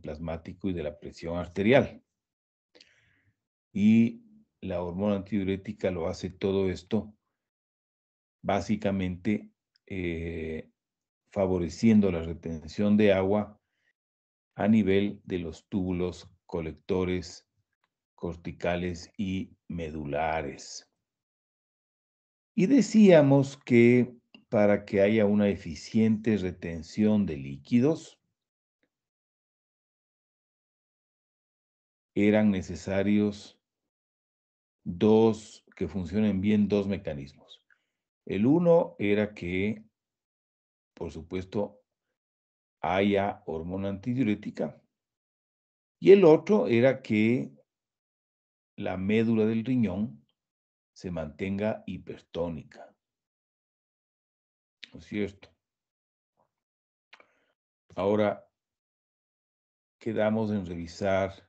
plasmático y de la presión arterial. Y la hormona antidiurética lo hace todo esto básicamente eh, favoreciendo la retención de agua a nivel de los túbulos colectores corticales y medulares. Y decíamos que para que haya una eficiente retención de líquidos, eran necesarios dos, que funcionen bien dos mecanismos. El uno era que, por supuesto, haya hormona antidiurética. Y el otro era que la médula del riñón se mantenga hipertónica. ¿No es cierto? Ahora, quedamos en revisar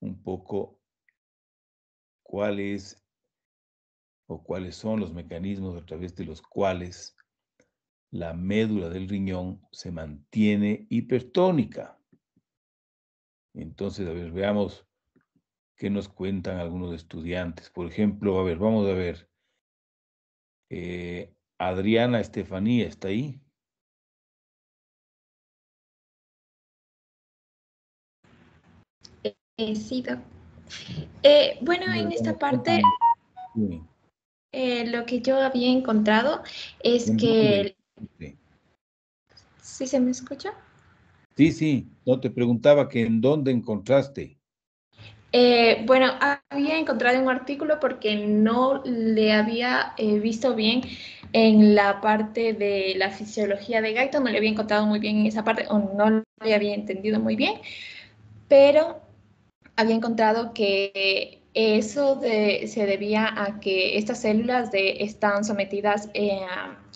un poco cuáles o cuáles son los mecanismos a través de los cuales la médula del riñón se mantiene hipertónica. Entonces, a ver, veamos qué nos cuentan algunos estudiantes. Por ejemplo, a ver, vamos a ver. Eh, Adriana Estefanía, ¿está ahí? sido. Eh, bueno, en esta parte, eh, lo que yo había encontrado es que... ¿Sí se me escucha? Sí, sí, no te preguntaba que en dónde encontraste. Eh, bueno, había encontrado un artículo porque no le había visto bien en la parte de la fisiología de Gaito, no le había encontrado muy bien en esa parte o no le había entendido muy bien, pero había encontrado que eso se debía a que estas células están sometidas eh,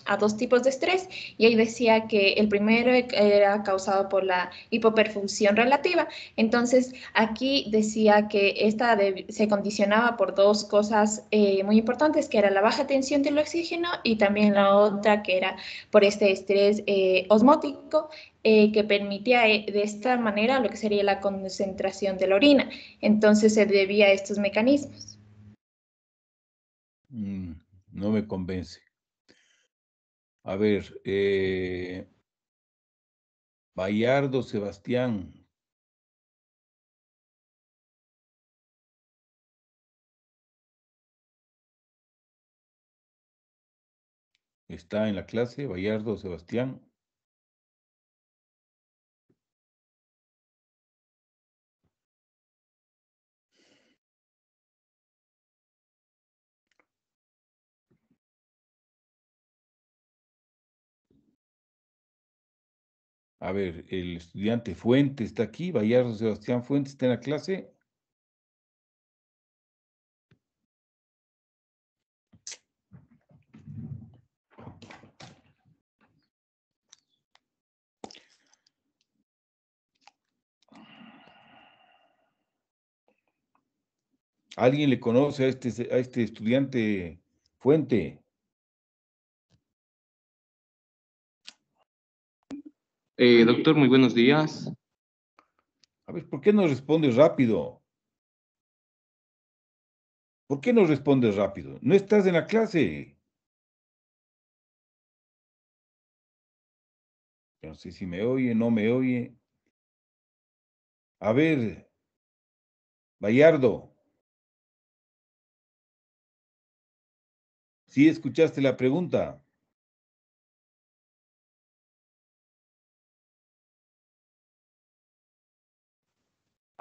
a, dos tipos de estrés y ahí decía que el primero era causado por la hipoperfusión relativa. Entonces aquí decía que esta se condicionaba por dos cosas eh, muy importantes, que era la baja tensión del oxígeno y también la otra que era por este estrés eh, osmótico. Eh, que permitía eh, de esta manera lo que sería la concentración de la orina. Entonces se debía a estos mecanismos. Mm, no me convence. A ver, eh, Bayardo Sebastián, ¿Está en la clase Bayardo Sebastián? A ver, el estudiante Fuente está aquí, Vallardo Sebastián Fuente está en la clase. ¿Alguien le conoce a este, a este estudiante Fuente? Eh, doctor, muy buenos días. A ver, ¿por qué no respondes rápido? ¿Por qué no respondes rápido? No estás en la clase. No sé si me oye, no me oye. A ver, Bayardo. ¿Sí escuchaste la pregunta?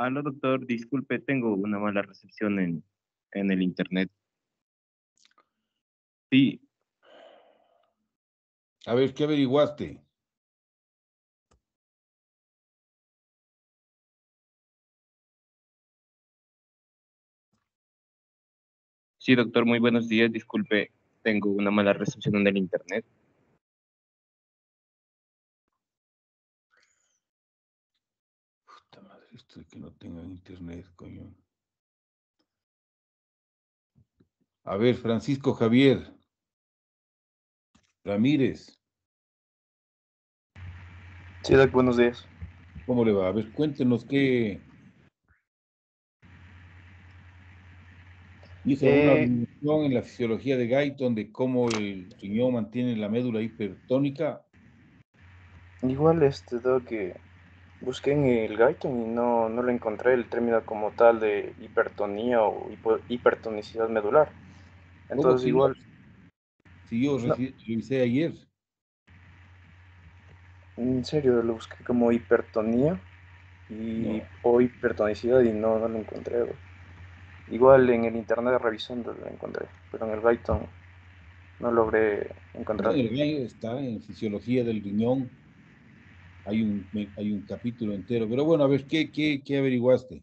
Aló, ah, doctor, disculpe, tengo una mala recepción en, en el internet. Sí. A ver, ¿qué averiguaste? Sí, doctor, muy buenos días. Disculpe, tengo una mala recepción en el internet. que no tengan internet, coño. A ver, Francisco Javier Ramírez. Sí, Doc, buenos días. ¿Cómo le va? A ver, cuéntenos qué. Hizo una eh, visión en la fisiología de Gaiton de cómo el riñón mantiene la médula hipertónica. Igual, este, Doc, que eh, Busqué en el Gaiton y no, no lo encontré el término como tal de hipertonía o hipertonicidad medular. Pues Entonces, igual. Si yo revisé ayer. En serio, lo busqué como hipertonía y, o hipertonicidad y no, lo encontré. Igual en el internet revisando lo encontré, pero en el Gaiton no logré encontrar. está en fisiología del riñón hay un, capítulo entero. Pero bueno, a ver, ¿qué, averiguaste?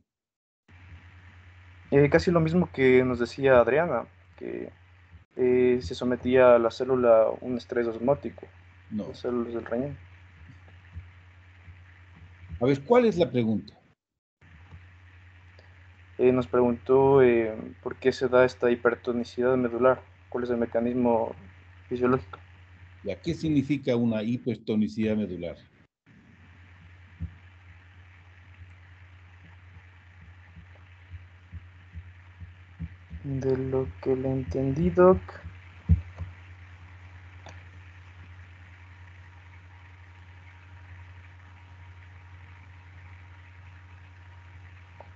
Eh, casi lo mismo que nos decía Adriana, que eh, se sometía a la célula un estrés osmótico, no. las células del riñón. A ver, ¿cuál es la pregunta? Eh, nos preguntó por qué se da esta hipertonicidad medular, cuál es el mecanismo fisiológico. ¿Y a qué significa una hipertonicidad medular? De lo que le entendí, Doc.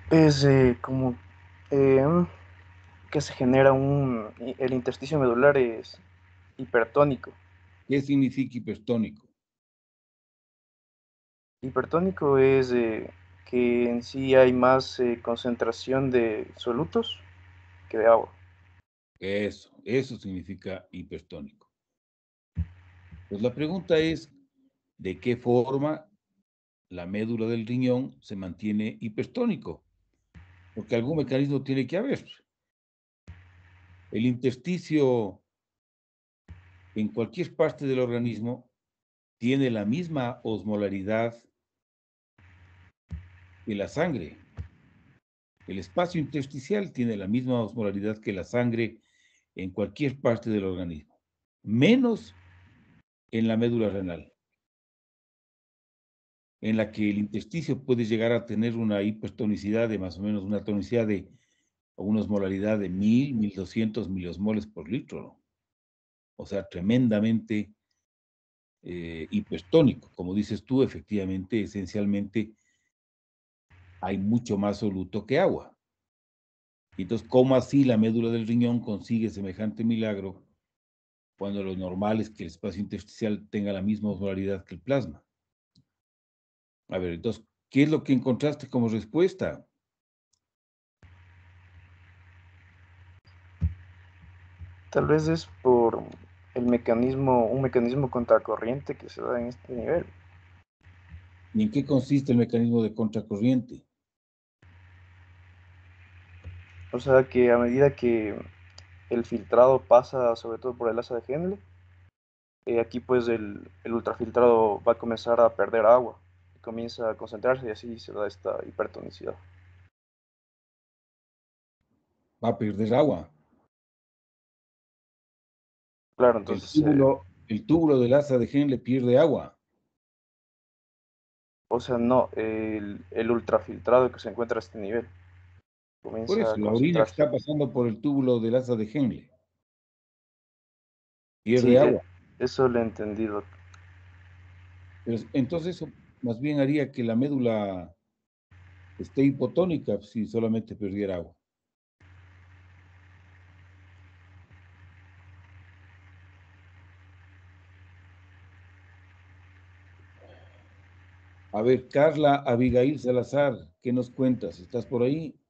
Es eh, como eh, que se genera un. El intersticio medular es hipertónico. ¿Qué significa hipertónico? Hipertónico es eh, que en sí hay más concentración de solutos de agua. Eso, eso significa hipertónico Pues la pregunta es, ¿de qué forma la médula del riñón se mantiene hipertónico Porque algún mecanismo tiene que haber. El intersticio en cualquier parte del organismo tiene la misma osmolaridad que la sangre. El espacio intersticial tiene la misma osmolaridad que la sangre en cualquier parte del organismo, menos en la médula renal, en la que el intersticio puede llegar a tener una hipertonicidad de más o menos una tonicidad de una osmolaridad de 1000, 1200 miliosmoles por litro. O sea, tremendamente eh, hipertónico. Como dices tú, efectivamente, esencialmente hay mucho más soluto que agua. entonces, ¿cómo así la médula del riñón consigue semejante milagro cuando lo normal es que el espacio intersticial tenga la misma osmolaridad que el plasma? A ver, entonces, ¿qué es lo que encontraste como respuesta? Tal vez es por el mecanismo, un mecanismo contracorriente que se da en este nivel. ¿Y en qué consiste el mecanismo de contracorriente? O sea que a medida que el filtrado pasa sobre todo por el asa de Henle, eh, aquí pues el, ultrafiltrado va a comenzar a perder agua comienza a concentrarse y así se da esta hipertonicidad. Va a perder agua. Claro, entonces... Eh, el túbulo, del asa de Henle pierde agua. O sea, no, el ultrafiltrado que se encuentra a este nivel por eso, la orina está pasando por el túbulo de asa de Henle. Pierde de agua. Eso lo he entendido. entonces, eso más bien haría que la médula esté hipotónica si solamente perdiera agua. A ver, Carla Abigail Salazar, ¿qué nos cuentas? ¿Estás por ahí?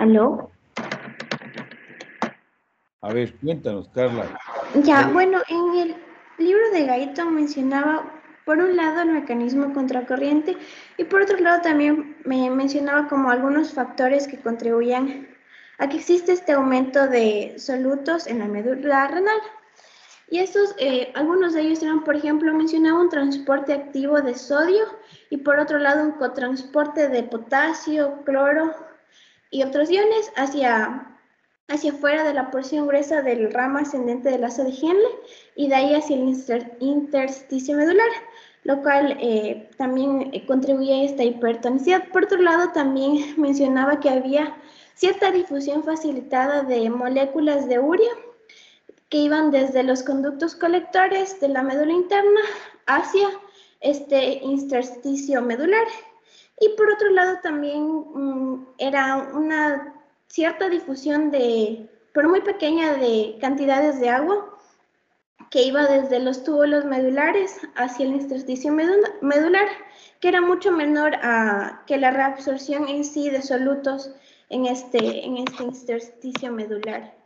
¿Aló? A ver, cuéntanos, Carla. Ya, bueno, en el libro de Gaito mencionaba, por un lado, el mecanismo contracorriente y por otro lado también me mencionaba como algunos factores que contribuían a que existe este aumento de solutos en la médula renal. Y estos, eh, algunos de ellos eran, por ejemplo, mencionaba un transporte activo de sodio y por otro lado un cotransporte de potasio, cloro, y otros hacia, hacia fuera de la porción gruesa del rama ascendente del lazo de Henle y de ahí hacia el intersticio medular, lo cual eh, también eh, contribuye a esta hipertonicidad. Por otro lado, también mencionaba que había cierta difusión facilitada de moléculas de urea que iban desde los conductos colectores de la médula interna hacia este intersticio medular y por otro lado también mm, era una cierta difusión de, pero muy pequeña, de cantidades de agua que iba desde los túbulos medulares hacia el intersticio medular, que era mucho menor a, que la reabsorción en sí de solutos en este, en este intersticio medular.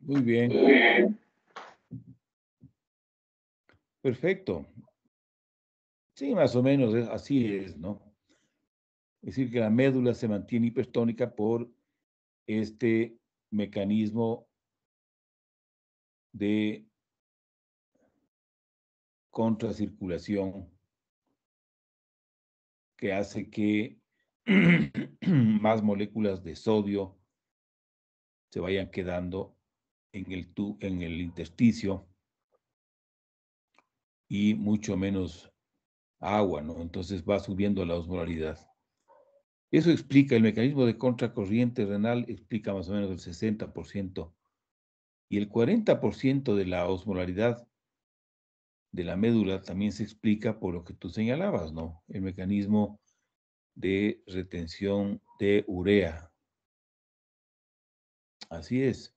Muy bien. Perfecto. Sí, más o menos así es, ¿no? Es decir, que la médula se mantiene hipertónica por este mecanismo de contracirculación que hace que más moléculas de sodio se vayan quedando en el, en el intersticio y mucho menos agua, ¿no? Entonces va subiendo la osmolaridad. Eso explica, el mecanismo de contracorriente renal explica más o menos el 60%. Y el 40% de la osmolaridad de la médula también se explica por lo que tú señalabas, ¿no? El mecanismo de retención de urea. Así es.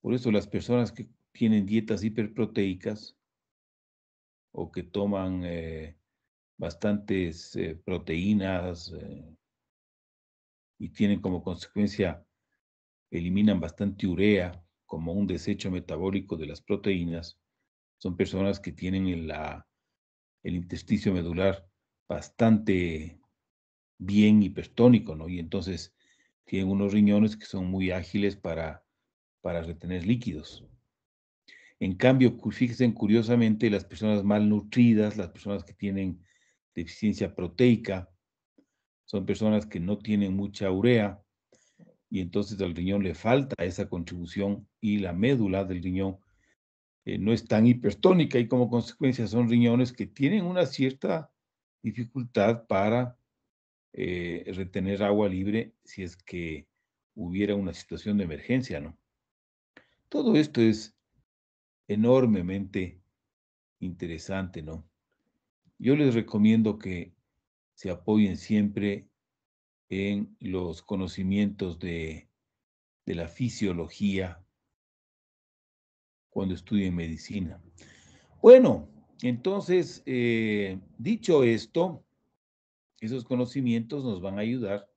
Por eso las personas que tienen dietas hiperproteicas o que toman eh, bastantes eh, proteínas eh, y tienen como consecuencia, eliminan bastante urea como un desecho metabólico de las proteínas, son personas que tienen el, el intersticio medular bastante bien hipertónico, ¿no? Y entonces tienen unos riñones que son muy ágiles para, para retener líquidos. En cambio, fíjense curiosamente, las personas malnutridas, las personas que tienen deficiencia proteica, son personas que no tienen mucha urea y entonces al riñón le falta esa contribución y la médula del riñón eh, no es tan hipertónica y como consecuencia son riñones que tienen una cierta dificultad para eh, retener agua libre si es que hubiera una situación de emergencia, ¿no? Todo esto es enormemente interesante, ¿no? Yo les recomiendo que se apoyen siempre en los conocimientos de, la fisiología cuando estudien medicina. Bueno, entonces, eh, dicho esto, esos conocimientos nos van a ayudar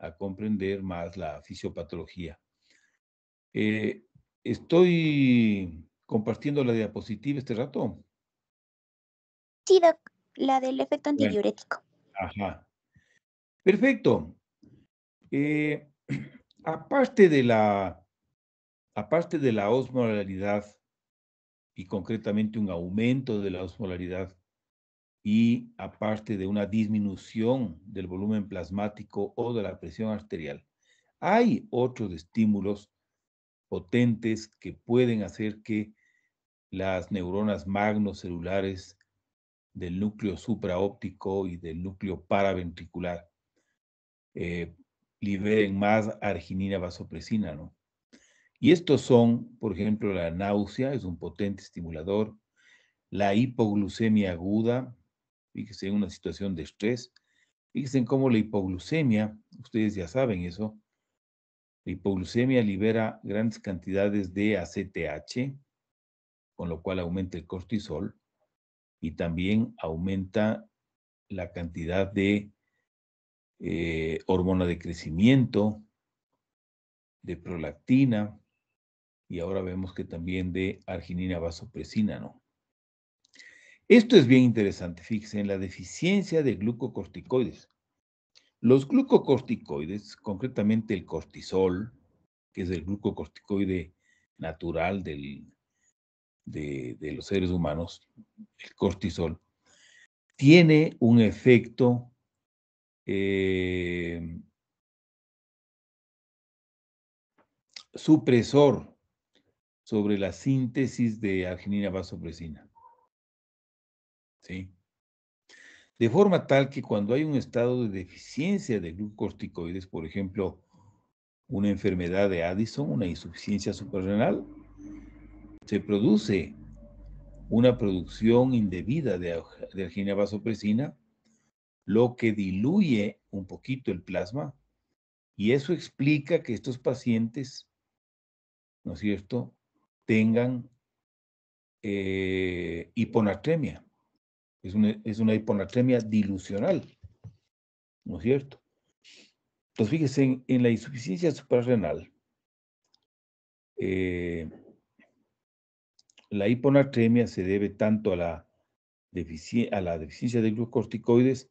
a comprender más la fisiopatología. Eh, estoy compartiendo la diapositiva este rato? Sí, doc, la del efecto antidiurético. Ajá. Perfecto. Eh, aparte de la aparte de la osmolaridad y concretamente un aumento de la osmolaridad y aparte de una disminución del volumen plasmático o de la presión arterial, hay otros estímulos potentes que pueden hacer que las neuronas magnocelulares del núcleo supraóptico y del núcleo paraventricular. Eh, liberen más arginina vasopresina, ¿no? Y estos son, por ejemplo, la náusea, es un potente estimulador, la hipoglucemia aguda, fíjense en una situación de estrés, fíjense cómo la hipoglucemia, ustedes ya saben eso, la hipoglucemia libera grandes cantidades de ACTH, con lo cual aumenta el cortisol y también aumenta la cantidad de eh, hormona de crecimiento, de prolactina y ahora vemos que también de arginina vasopresina, ¿no? Esto es bien interesante, fíjense en la deficiencia de glucocorticoides. Los glucocorticoides, concretamente el cortisol, que es el glucocorticoide natural del, de, los seres humanos, el cortisol, tiene un efecto eh, supresor sobre la síntesis de arginina vasopresina. De forma tal que cuando hay un estado de deficiencia de glucocorticoides, por ejemplo, una enfermedad de Addison, una insuficiencia suprarrenal, se produce una producción indebida de, de vasopresina, lo que diluye un poquito el plasma, y eso explica que estos pacientes, ¿no es cierto?, tengan eh, hiponatremia. Es una, es hiponatremia dilucional, ¿no es cierto? Entonces, fíjense, en, la insuficiencia suprarrenal, eh, la hiponatremia se debe tanto a la, deficiencia de glucocorticoides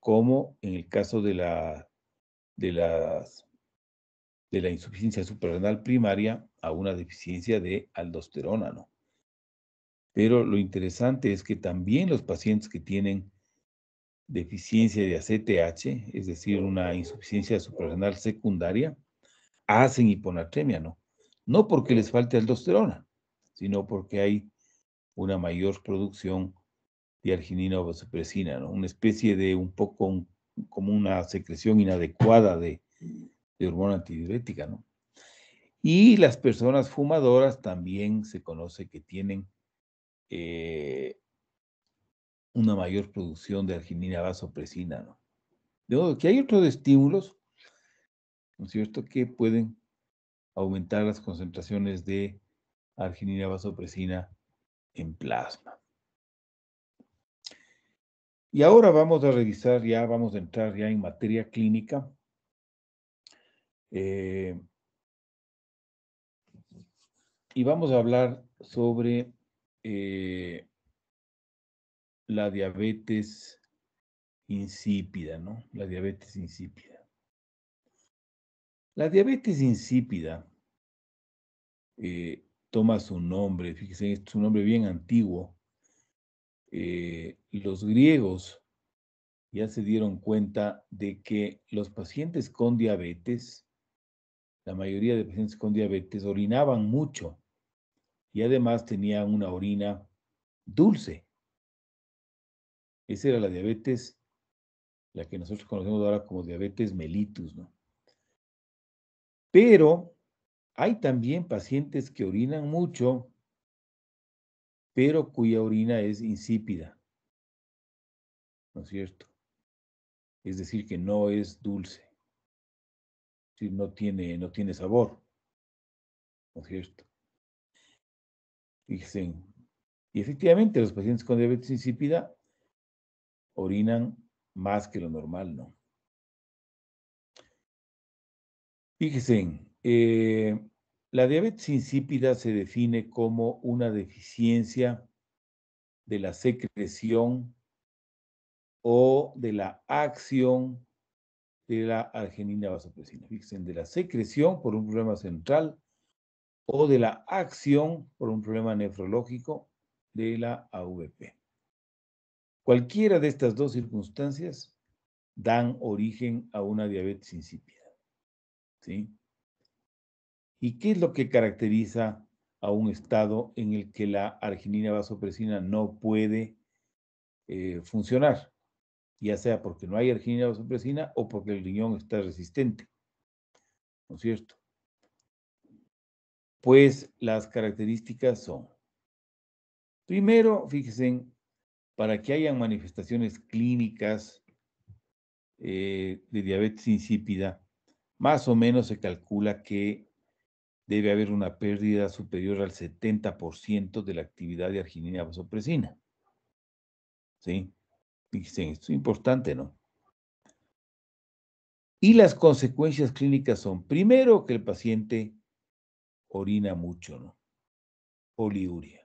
como en el caso de la, de la insuficiencia suprarrenal primaria a una deficiencia de aldosterona. ¿no? Pero lo interesante es que también los pacientes que tienen deficiencia de ACTH, es decir, una insuficiencia suprarrenal secundaria, hacen hiponatremia, ¿no? No porque les falte aldosterona, sino porque hay una mayor producción de arginina vasopresina, ¿no? una especie de un poco como una secreción inadecuada de, hormona antidiurética. ¿no? Y las personas fumadoras también se conoce que tienen eh, una mayor producción de arginina vasopresina. ¿no? De modo que hay otros estímulos, ¿no es cierto?, que pueden aumentar las concentraciones de arginina vasopresina en plasma. Y ahora vamos a revisar, ya vamos a entrar ya en materia clínica. Eh, y vamos a hablar sobre eh, la diabetes insípida, ¿no? La diabetes insípida. La diabetes insípida eh, toma su nombre, fíjense, es un nombre bien antiguo. Eh, los griegos ya se dieron cuenta de que los pacientes con diabetes, la mayoría de pacientes con diabetes orinaban mucho y además tenían una orina dulce. Esa era la diabetes, la que nosotros conocemos ahora como diabetes mellitus, ¿no? Pero hay también pacientes que orinan mucho, pero cuya orina es insípida. ¿No es cierto? Es decir, que no es dulce. Es no tiene, no tiene sabor. ¿No es cierto? Fíjense. y efectivamente los pacientes con diabetes insípida orinan más que lo normal, ¿no? Fíjense, eh, la diabetes insípida se define como una deficiencia de la secreción o de la acción de la arginina vasopresina. Fíjense, de la secreción por un problema central o de la acción por un problema nefrológico de la AVP. Cualquiera de estas dos circunstancias dan origen a una diabetes insípida. ¿sí? ¿Y qué es lo que caracteriza a un estado en el que la arginina vasopresina no puede eh, funcionar? Ya sea porque no hay arginina vasopresina o porque el riñón está resistente. ¿No es cierto? Pues las características son, primero, fíjense, para que hayan manifestaciones clínicas eh, de diabetes insípida, más o menos se calcula que debe haber una pérdida superior al 70% de la actividad de arginina vasopresina. ¿Sí? Dicen, esto es importante, ¿no? Y las consecuencias clínicas son, primero, que el paciente orina mucho, ¿no? Poliuria.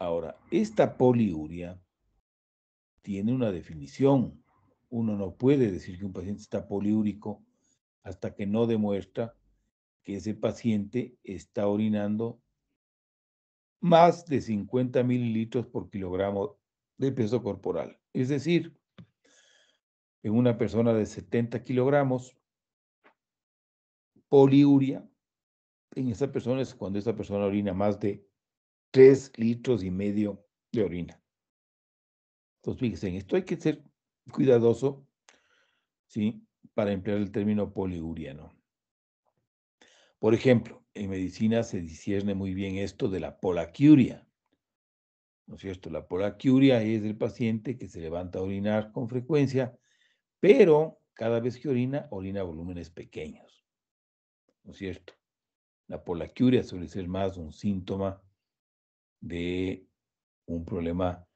Ahora, esta poliuria tiene una definición. Uno no puede decir que un paciente está poliúrico hasta que no demuestra que ese paciente está orinando más de 50 mililitros por kilogramo de peso corporal. Es decir, en una persona de 70 kilogramos, poliuria, en esa persona es cuando esa persona orina más de 3 litros y medio de orina. Entonces, fíjense, en esto hay que ser cuidadoso, ¿sí? Para emplear el término poliuria, ¿no? Por ejemplo, en medicina se discierne muy bien esto de la polacuria, ¿No es cierto? La polacuria es el paciente que se levanta a orinar con frecuencia, pero cada vez que orina, orina volúmenes pequeños. ¿No es cierto? La polacuria suele ser más un síntoma de un problema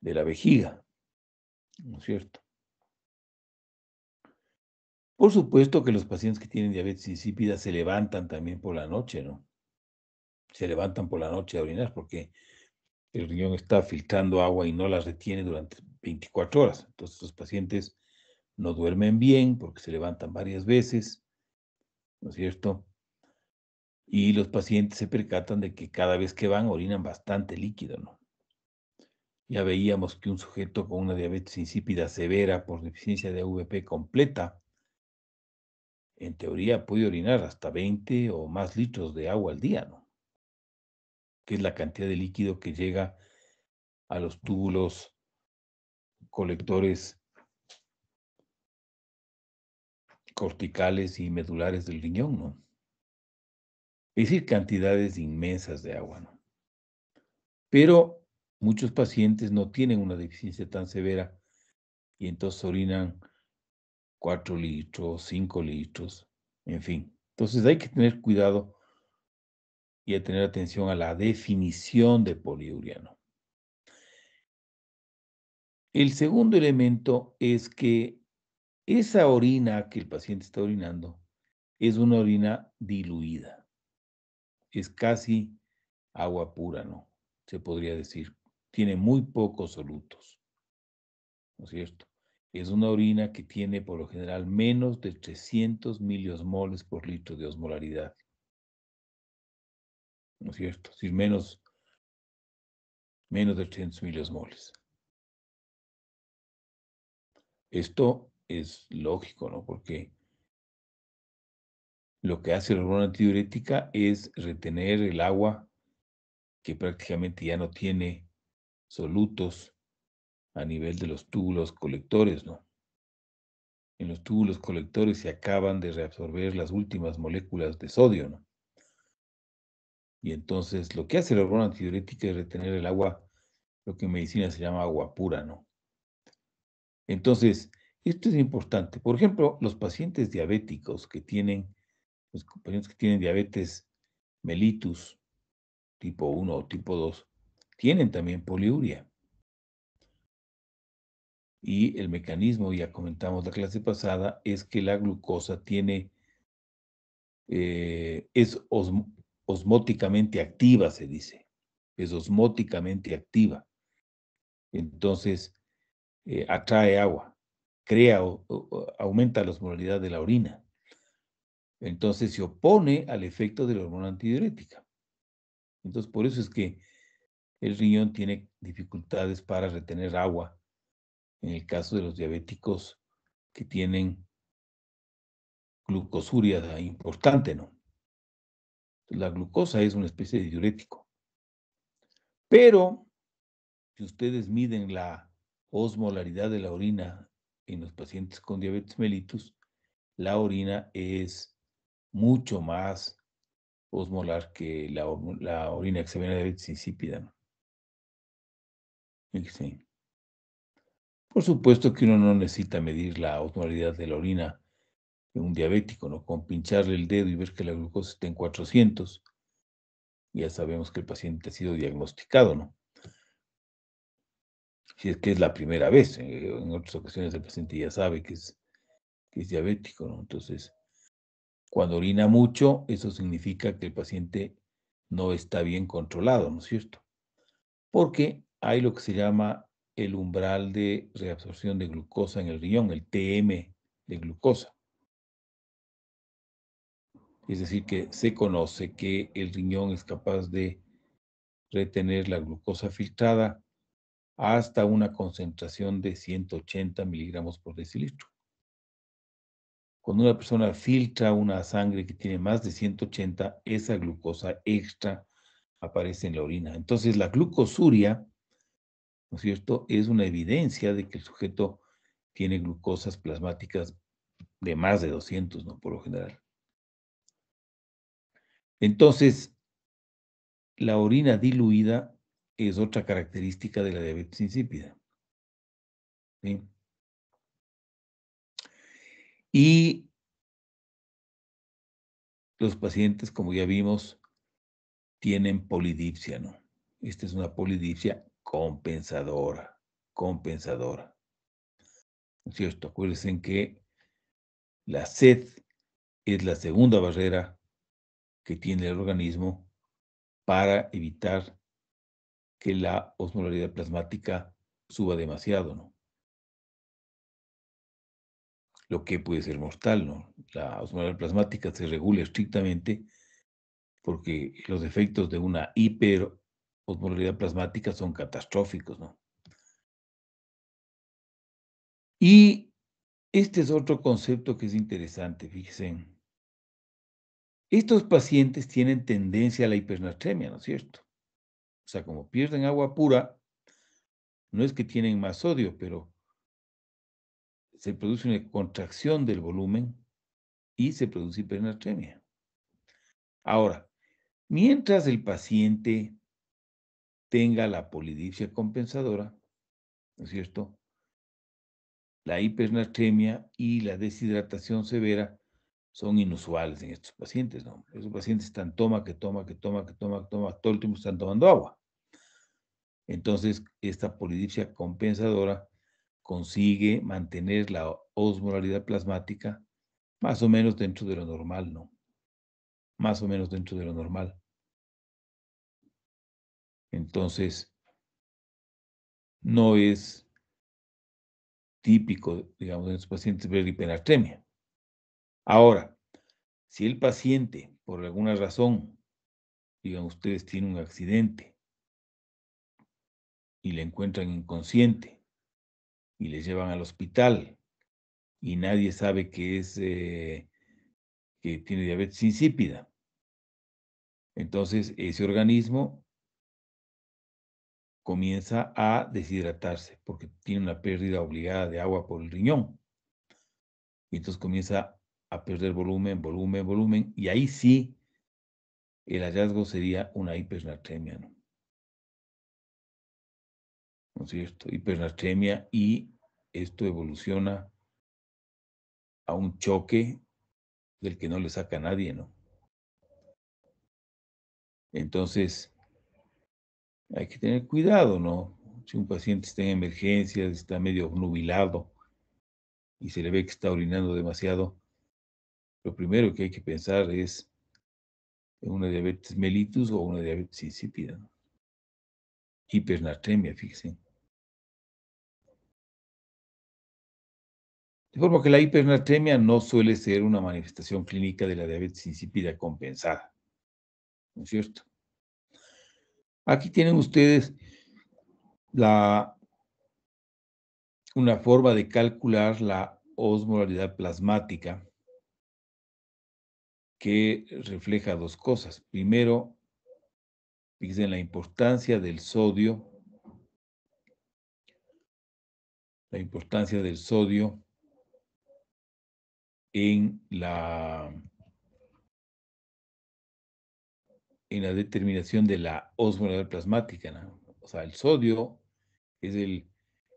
de la vejiga, ¿no es cierto? Por supuesto que los pacientes que tienen diabetes insípida se levantan también por la noche, ¿no? Se levantan por la noche a orinar porque el riñón está filtrando agua y no la retiene durante 24 horas. Entonces los pacientes no duermen bien porque se levantan varias veces, ¿no es cierto? Y los pacientes se percatan de que cada vez que van orinan bastante líquido, ¿no? Ya veíamos que un sujeto con una diabetes insípida severa por deficiencia de AVP completa en teoría puede orinar hasta 20 o más litros de agua al día, ¿no? Que es la cantidad de líquido que llega a los túbulos colectores corticales y medulares del riñón, ¿no? Es decir, cantidades inmensas de agua, ¿no? Pero muchos pacientes no tienen una deficiencia tan severa y entonces orinan 4 litros, 5 litros, en fin. Entonces hay que tener cuidado y a tener atención a la definición de poliureano. El segundo elemento es que esa orina que el paciente está orinando es una orina diluida. Es casi agua pura, ¿no? Se podría decir. Tiene muy pocos solutos. ¿No es cierto? Es una orina que tiene por lo general menos de 300 moles por litro de osmolaridad. ¿No es cierto? Es decir, menos, menos de 300 moles. Esto es lógico, ¿no? Porque lo que hace la hormona antidiurética es retener el agua que prácticamente ya no tiene solutos a nivel de los túbulos colectores, ¿no? En los túbulos colectores se acaban de reabsorber las últimas moléculas de sodio, ¿no? Y entonces lo que hace la hormona antidiurética es retener el agua, lo que en medicina se llama agua pura, ¿no? Entonces, esto es importante. Por ejemplo, los pacientes diabéticos que tienen, los compañeros que tienen diabetes mellitus tipo 1 o tipo 2, tienen también poliuria. Y el mecanismo, ya comentamos la clase pasada, es que la glucosa tiene, eh, es osmóticamente activa, se dice. Es osmóticamente activa. Entonces, eh, atrae agua, crea aumenta la osmolaridad de la orina. Entonces se opone al efecto de la hormona antidiurética. Entonces, por eso es que el riñón tiene dificultades para retener agua en el caso de los diabéticos que tienen glucosuria importante, ¿no? La glucosa es una especie de diurético. Pero si ustedes miden la osmolaridad de la orina en los pacientes con diabetes mellitus, la orina es mucho más osmolar que la, orina que se ve en la diabetes insípida. ¿no? Sí. Por supuesto que uno no necesita medir la osmolaridad de la orina de un diabético, ¿no? Con pincharle el dedo y ver que la glucosa está en 400, ya sabemos que el paciente ha sido diagnosticado, ¿no? Si es que es la primera vez, eh, en, otras ocasiones el paciente ya sabe que es, que es diabético, ¿no? Entonces, cuando orina mucho, eso significa que el paciente no está bien controlado, ¿no es cierto? Porque hay lo que se llama el umbral de reabsorción de glucosa en el riñón, el TM de glucosa. Es decir, que se conoce que el riñón es capaz de retener la glucosa filtrada hasta una concentración de 180 miligramos por decilitro. Cuando una persona filtra una sangre que tiene más de 180, esa glucosa extra aparece en la orina. Entonces, la glucosuria es cierto? Es una evidencia de que el sujeto tiene glucosas plasmáticas de más de 200, ¿no? Por lo general. Entonces, la orina diluida es otra característica de la diabetes insípida. Y los pacientes, como ya vimos, tienen polidipsia, ¿no? Esta es una polidipsia compensadora, compensadora. ¿Cierto? Acuérdense que la sed es la segunda barrera que tiene el organismo para evitar que la osmolaridad plasmática suba demasiado, ¿no? Lo que puede ser mortal, ¿no? La osmolaridad plasmática se regula estrictamente porque los efectos de una hiper osmolaridad plasmática son catastróficos, ¿no? Y este es otro concepto que es interesante, fíjense. Estos pacientes tienen tendencia a la hipernatremia, ¿no es cierto? O sea, como pierden agua pura, no es que tienen más sodio, pero se produce una contracción del volumen y se produce hipernatremia. Ahora, mientras el paciente tenga la polidipsia compensadora, ¿no es cierto? La hipernatremia y la deshidratación severa son inusuales en estos pacientes, ¿no? Esos pacientes están toma, que toma, que toma, que toma, que toma, todo el tiempo están tomando agua. Entonces, esta polidipsia compensadora consigue mantener la osmolaridad plasmática más o menos dentro de lo normal, ¿no? Más o menos dentro de lo normal. Entonces, no es típico, digamos, en los pacientes ver hiperartremia. Ahora, si el paciente, por alguna razón, digamos, ustedes, tiene un accidente y le encuentran inconsciente y le llevan al hospital y nadie sabe que es eh, que tiene diabetes insípida. Entonces, ese organismo comienza a deshidratarse porque tiene una pérdida obligada de agua por el riñón. Y entonces comienza a perder volumen, volumen, volumen, y ahí sí el hallazgo sería una hipernatremia, ¿no? ¿No es cierto? Hipernatremia y esto evoluciona a un choque del que no le saca a nadie, ¿no? Entonces, hay que tener cuidado, ¿no? Si un paciente está en emergencias, está medio nubilado y se le ve que está orinando demasiado, lo primero que hay que pensar es en una diabetes mellitus o una diabetes insípida. Hipernatremia, fíjense. De forma que la hipernatremia no suele ser una manifestación clínica de la diabetes insípida compensada. ¿No es cierto? Aquí tienen ustedes la, una forma de calcular la osmolaridad plasmática que refleja dos cosas. Primero, fíjense en la importancia del sodio, la importancia del sodio en la en la determinación de la osmolaridad plasmática. O sea, el sodio es el,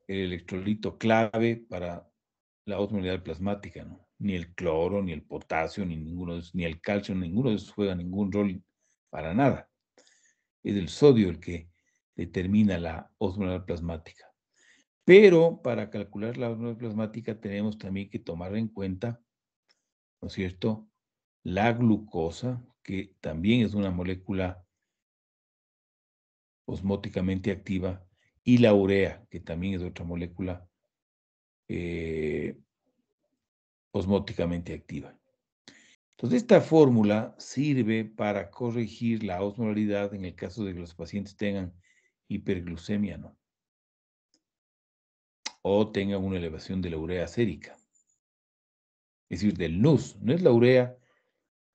electrolito clave para la osmolaridad plasmática. Ni el cloro, ni el potasio, ni, ninguno ni el calcio, ninguno de esos juega ningún rol para nada. Es el sodio el que determina la osmolaridad plasmática. Pero para calcular la osmolaridad plasmática tenemos también que tomar en cuenta, ¿no es cierto?, la glucosa, que también es una molécula osmóticamente activa, y la urea, que también es otra molécula eh, osmóticamente activa. Entonces, esta fórmula sirve para corregir la osmolaridad en el caso de que los pacientes tengan hiperglucemia ¿no? o tengan una elevación de la urea acérica. Es decir, del NUS. No es la urea,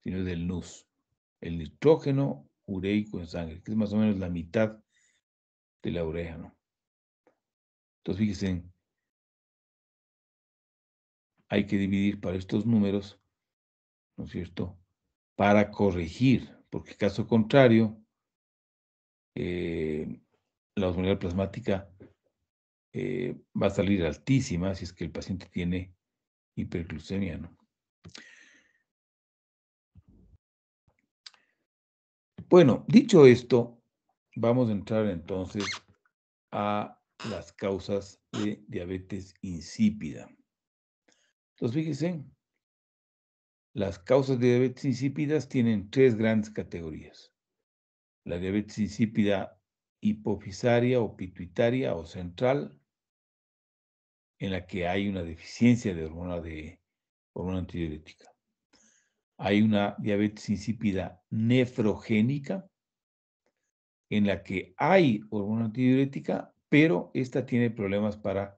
sino del NUS el nitrógeno ureico en sangre, que es más o menos la mitad de la urea ¿no? Entonces, fíjense, hay que dividir para estos números, ¿no es cierto?, para corregir, porque caso contrario, eh, la osmolaridad plasmática eh, va a salir altísima si es que el paciente tiene hiperglucemia, ¿no? Bueno, dicho esto, vamos a entrar entonces a las causas de diabetes insípida. Entonces, fíjense, las causas de diabetes insípidas tienen tres grandes categorías. La diabetes insípida hipofisaria o pituitaria o central, en la que hay una deficiencia de hormona de hormona antidiurética hay una diabetes insípida nefrogénica en la que hay hormona antidiurética, pero esta tiene problemas para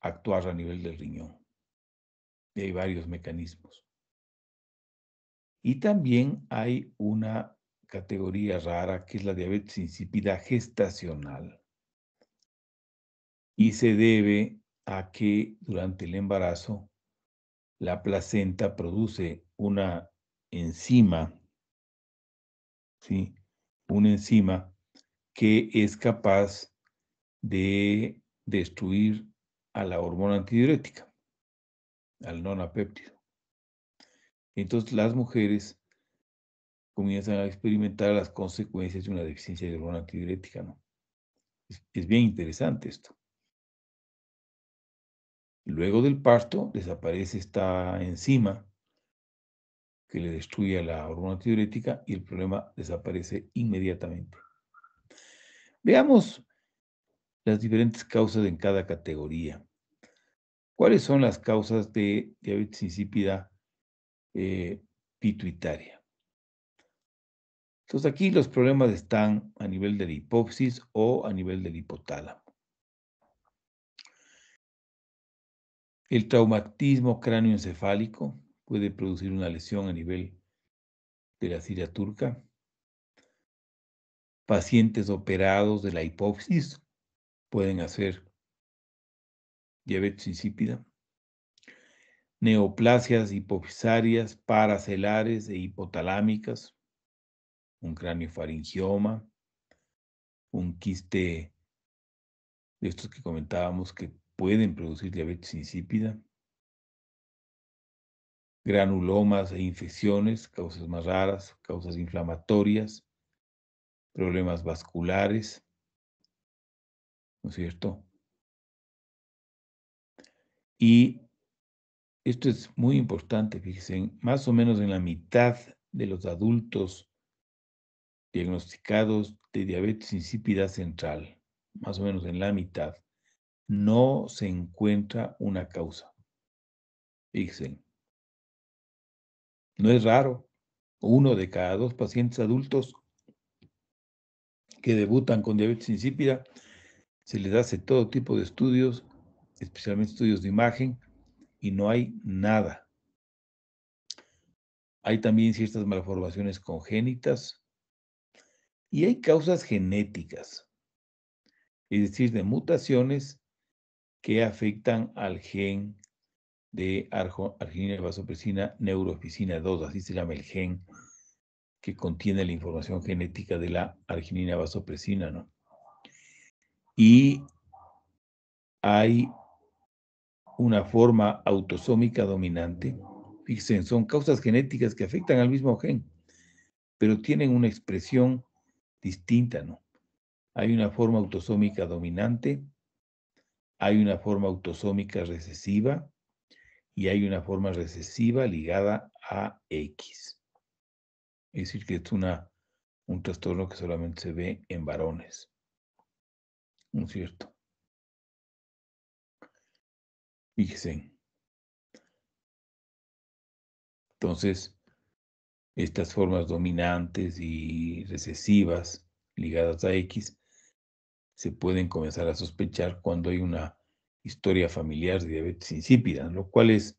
actuar a nivel del riñón. Y hay varios mecanismos. Y también hay una categoría rara que es la diabetes insípida gestacional. Y se debe a que durante el embarazo la placenta produce una enzima, ¿sí? Una enzima que es capaz de destruir a la hormona antidiurética, al nonapéptido. Entonces las mujeres comienzan a experimentar las consecuencias de una deficiencia de hormona antidiurética, ¿no? es bien interesante esto. Luego del parto desaparece esta enzima que le destruye la hormona tiurética y el problema desaparece inmediatamente. Veamos las diferentes causas en cada categoría. ¿Cuáles son las causas de diabetes insípida eh, pituitaria? Entonces aquí los problemas están a nivel de la hipófisis o a nivel del hipotálamo. El traumatismo cráneoencefálico puede producir una lesión a nivel de la siria turca. Pacientes operados de la hipófisis pueden hacer diabetes insípida. Neoplasias hipofisarias, paracelares e hipotalámicas, un faringioma, un quiste de estos que comentábamos que pueden producir diabetes insípida, granulomas e infecciones, causas más raras, causas inflamatorias, problemas vasculares, ¿no es cierto? Y esto es muy importante, fíjense, más o menos en la mitad de los adultos diagnosticados de diabetes insípida central, más o menos en la mitad, no se encuentra una causa. No es raro, uno de cada dos pacientes adultos que debutan con diabetes insípida, se les hace todo tipo de estudios, especialmente estudios de imagen, y no hay nada. Hay también ciertas malformaciones congénitas y hay causas genéticas, es decir, de mutaciones que afectan al gen de arginina vasopresina neuroficina 2, así se llama el gen que contiene la información genética de la arginina vasopresina, ¿no? Y hay una forma autosómica dominante. Fíjense, son causas genéticas que afectan al mismo gen, pero tienen una expresión distinta, ¿no? Hay una forma autosómica dominante hay una forma autosómica recesiva y hay una forma recesiva ligada a X. Es decir, que es una, un trastorno que solamente se ve en varones. ¿No es cierto? Fíjense. Entonces, estas formas dominantes y recesivas ligadas a X se pueden comenzar a sospechar cuando hay una historia familiar de diabetes insípida, lo cual es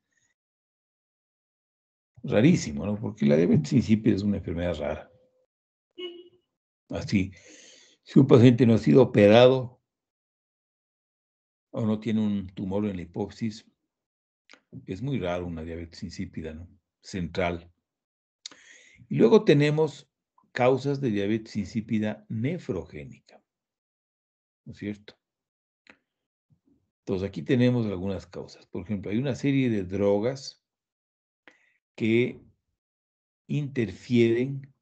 rarísimo, ¿no? Porque la diabetes insípida es una enfermedad rara. Así, si un paciente no ha sido operado o no tiene un tumor en la hipófisis, es muy raro una diabetes insípida, ¿no? Central. Y luego tenemos causas de diabetes insípida nefrogénica. ¿no es cierto? Entonces, aquí tenemos algunas causas. Por ejemplo, hay una serie de drogas que interfieren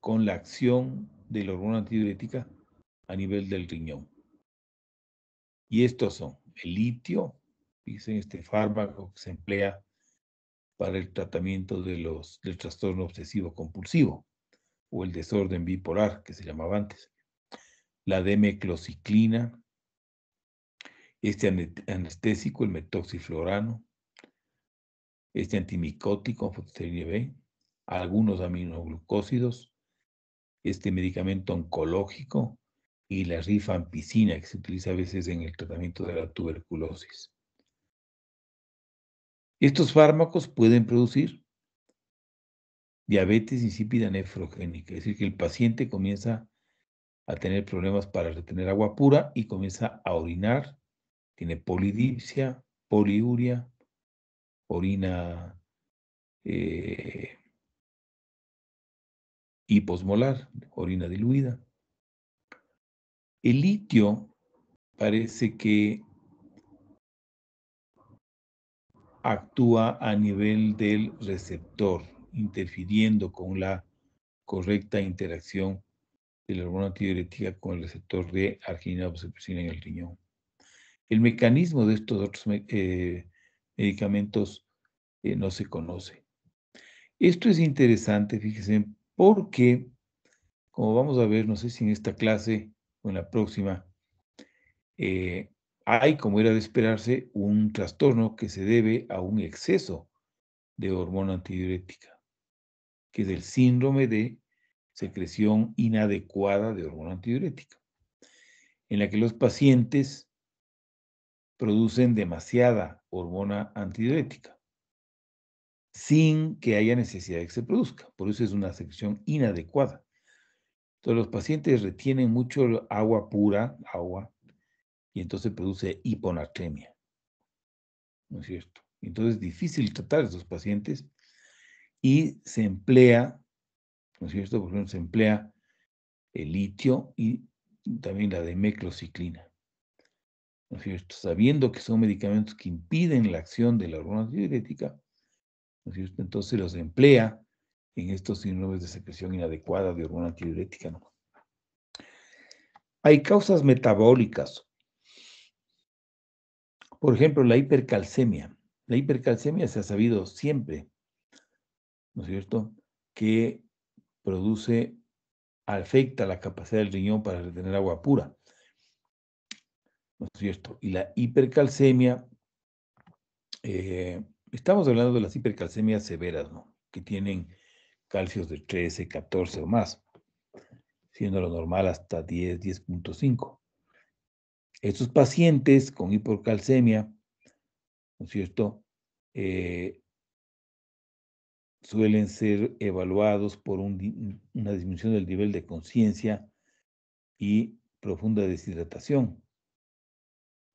con la acción de la hormona antidiurética a nivel del riñón. Y estos son el litio, dicen este fármaco que se emplea para el tratamiento de los, del trastorno obsesivo compulsivo o el desorden bipolar que se llamaba antes la demeclociclina, este anestésico, el metoxiflorano, este antimicótico, anfosterina B, algunos aminoglucósidos, este medicamento oncológico y la rifampicina que se utiliza a veces en el tratamiento de la tuberculosis. Estos fármacos pueden producir diabetes insípida nefrogénica, es decir, que el paciente comienza a a tener problemas para retener agua pura y comienza a orinar. Tiene polidipsia, poliuria, orina eh, hiposmolar, orina diluida. El litio parece que actúa a nivel del receptor, interfiriendo con la correcta interacción de la hormona antidiurética con el receptor de arginina vasopresina en el riñón. El mecanismo de estos otros eh, medicamentos eh, no se conoce. Esto es interesante, fíjense, porque, como vamos a ver, no sé si en esta clase o en la próxima, eh, hay, como era de esperarse, un trastorno que se debe a un exceso de hormona antidiurética, que es el síndrome de secreción inadecuada de hormona antidiurética, en la que los pacientes producen demasiada hormona antidiurética sin que haya necesidad de que se produzca. Por eso es una secreción inadecuada. Entonces los pacientes retienen mucho agua pura, agua, y entonces produce hiponatremia, ¿No es cierto? Entonces es difícil tratar a estos pacientes y se emplea ¿no es cierto? Por ejemplo, se emplea el litio y también la demeclociclina. ¿no es cierto? Sabiendo que son medicamentos que impiden la acción de la hormona antidiurética ¿no es cierto? Entonces los emplea en estos síndromes de secreción inadecuada de hormona antidiurética. Hay causas metabólicas. Por ejemplo, la hipercalcemia. La hipercalcemia se ha sabido siempre, ¿no es cierto?, que produce, afecta la capacidad del riñón para retener agua pura. ¿No es cierto? Y la hipercalcemia, eh, estamos hablando de las hipercalcemias severas, ¿no? Que tienen calcios de 13, 14 o más, siendo lo normal hasta 10, 10.5. Estos pacientes con hipercalcemia, ¿no es cierto? Eh, suelen ser evaluados por una disminución del nivel de conciencia y profunda deshidratación.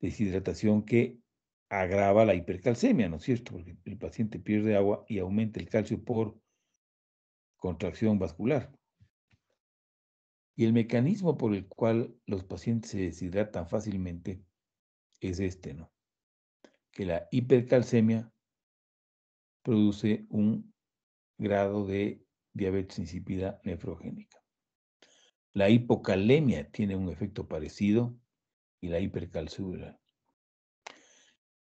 Deshidratación que agrava la hipercalcemia, ¿no es cierto? Porque el paciente pierde agua y aumenta el calcio por contracción vascular. Y el mecanismo por el cual los pacientes se deshidratan fácilmente es este, ¿no? Que la hipercalcemia produce un grado de diabetes insípida nefrogénica. La hipocalemia tiene un efecto parecido y la hipercalcemia.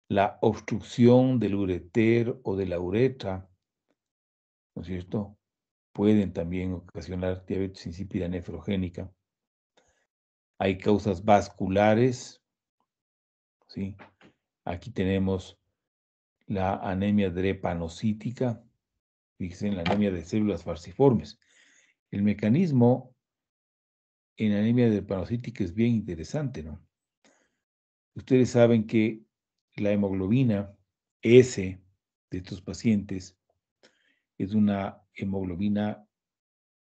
La obstrucción del ureter o de la uretra, ¿no es cierto? Pueden también ocasionar diabetes insípida nefrogénica. Hay causas vasculares, ¿sí? Aquí tenemos la anemia drepanocítica, fíjense en la anemia de células farciformes. El mecanismo en anemia de panocítica es bien interesante, ¿no? Ustedes saben que la hemoglobina S de estos pacientes es una hemoglobina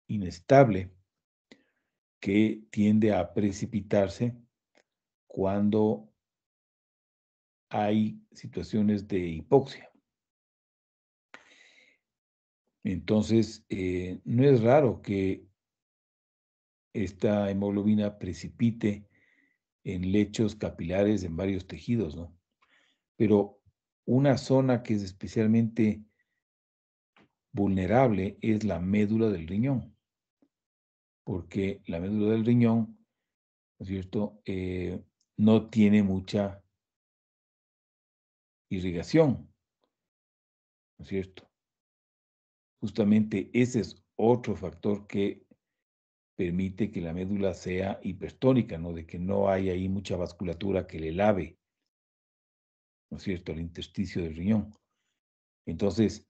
inestable que tiende a precipitarse cuando hay situaciones de hipoxia. Entonces, eh, no es raro que esta hemoglobina precipite en lechos capilares en varios tejidos, ¿no? Pero una zona que es especialmente vulnerable es la médula del riñón, porque la médula del riñón, ¿no es cierto?, eh, no tiene mucha irrigación, ¿no es cierto? Justamente ese es otro factor que permite que la médula sea hipertónica, ¿no? De que no haya ahí mucha vasculatura que le lave, ¿no es cierto?, el intersticio del riñón. Entonces,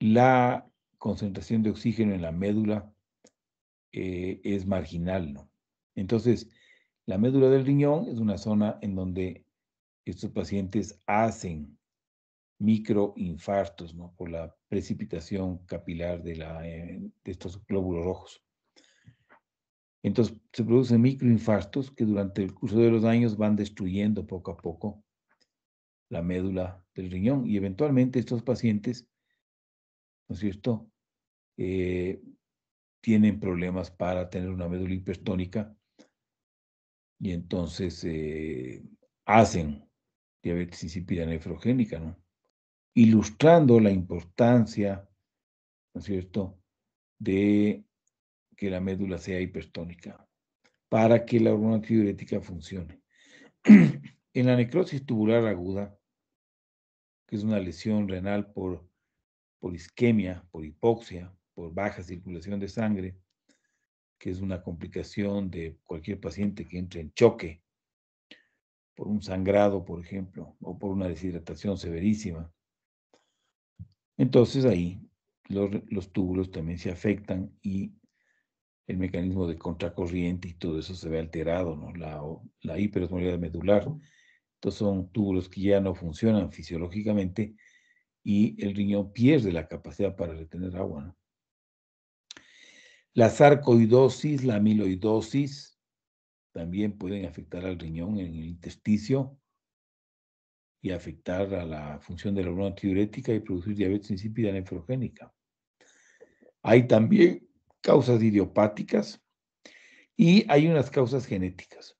la concentración de oxígeno en la médula eh, es marginal, ¿no? Entonces, la médula del riñón es una zona en donde estos pacientes hacen microinfartos ¿no? por la precipitación capilar de, eh, de estos glóbulos rojos. Entonces se producen microinfartos que durante el curso de los años van destruyendo poco a poco la médula del riñón y eventualmente estos pacientes, ¿no es cierto?, eh, tienen problemas para tener una médula hipertónica y entonces eh, hacen diabetes insípida nefrogénica, ¿no? ilustrando la importancia, ¿no es cierto?, de que la médula sea hipertónica para que la hormona antidiurética funcione. en la necrosis tubular aguda, que es una lesión renal por, por isquemia, por hipoxia, por baja circulación de sangre, que es una complicación de cualquier paciente que entre en choque por un sangrado, por ejemplo, o por una deshidratación severísima, entonces ahí los, túbulos también se afectan y el mecanismo de contracorriente y todo eso se ve alterado, ¿no? La, la medular. Entonces son túbulos que ya no funcionan fisiológicamente y el riñón pierde la capacidad para retener agua, La sarcoidosis, la amiloidosis, también pueden afectar al riñón en el intersticio y afectar a la función de la hormona antidiurética y producir diabetes insípida nefrogénica. Hay también causas idiopáticas y hay unas causas genéticas.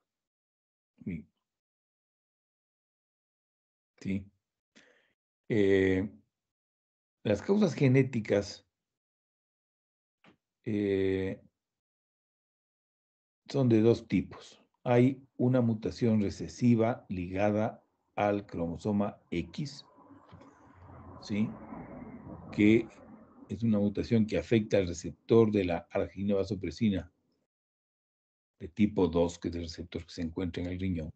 Eh, las causas genéticas eh, son de dos tipos. Hay una mutación recesiva ligada al cromosoma X, ¿sí? que es una mutación que afecta al receptor de la arginina de tipo 2, que es el receptor que se encuentra en el riñón.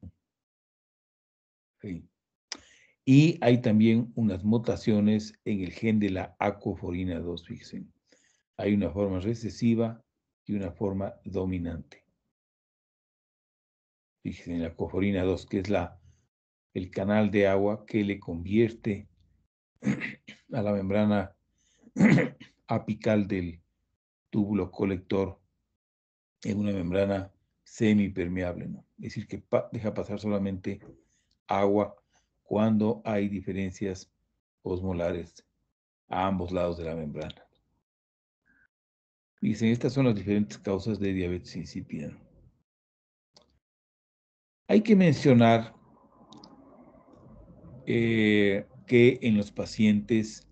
Y hay también unas mutaciones en el gen de la acoforina 2, fíjense. Hay una forma recesiva y una forma dominante. Fíjense, la acoforina 2, que es la el canal de agua que le convierte a la membrana apical del túbulo colector en una membrana semipermeable, ¿no? es decir, que deja pasar solamente agua cuando hay diferencias osmolares a ambos lados de la membrana. Dicen, estas son las diferentes causas de diabetes insípida. Hay que mencionar eh, que en los pacientes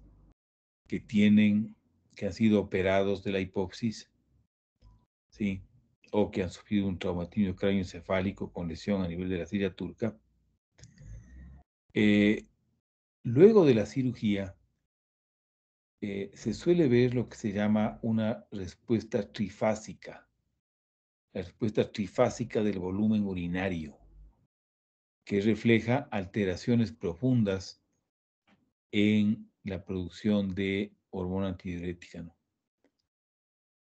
que tienen, que han sido operados de la hipopsis, ¿sí? o que han sufrido un traumatismo encefálico con lesión a nivel de la silla turca, eh, luego de la cirugía eh, se suele ver lo que se llama una respuesta trifásica, la respuesta trifásica del volumen urinario que refleja alteraciones profundas en la producción de hormona antidiurética.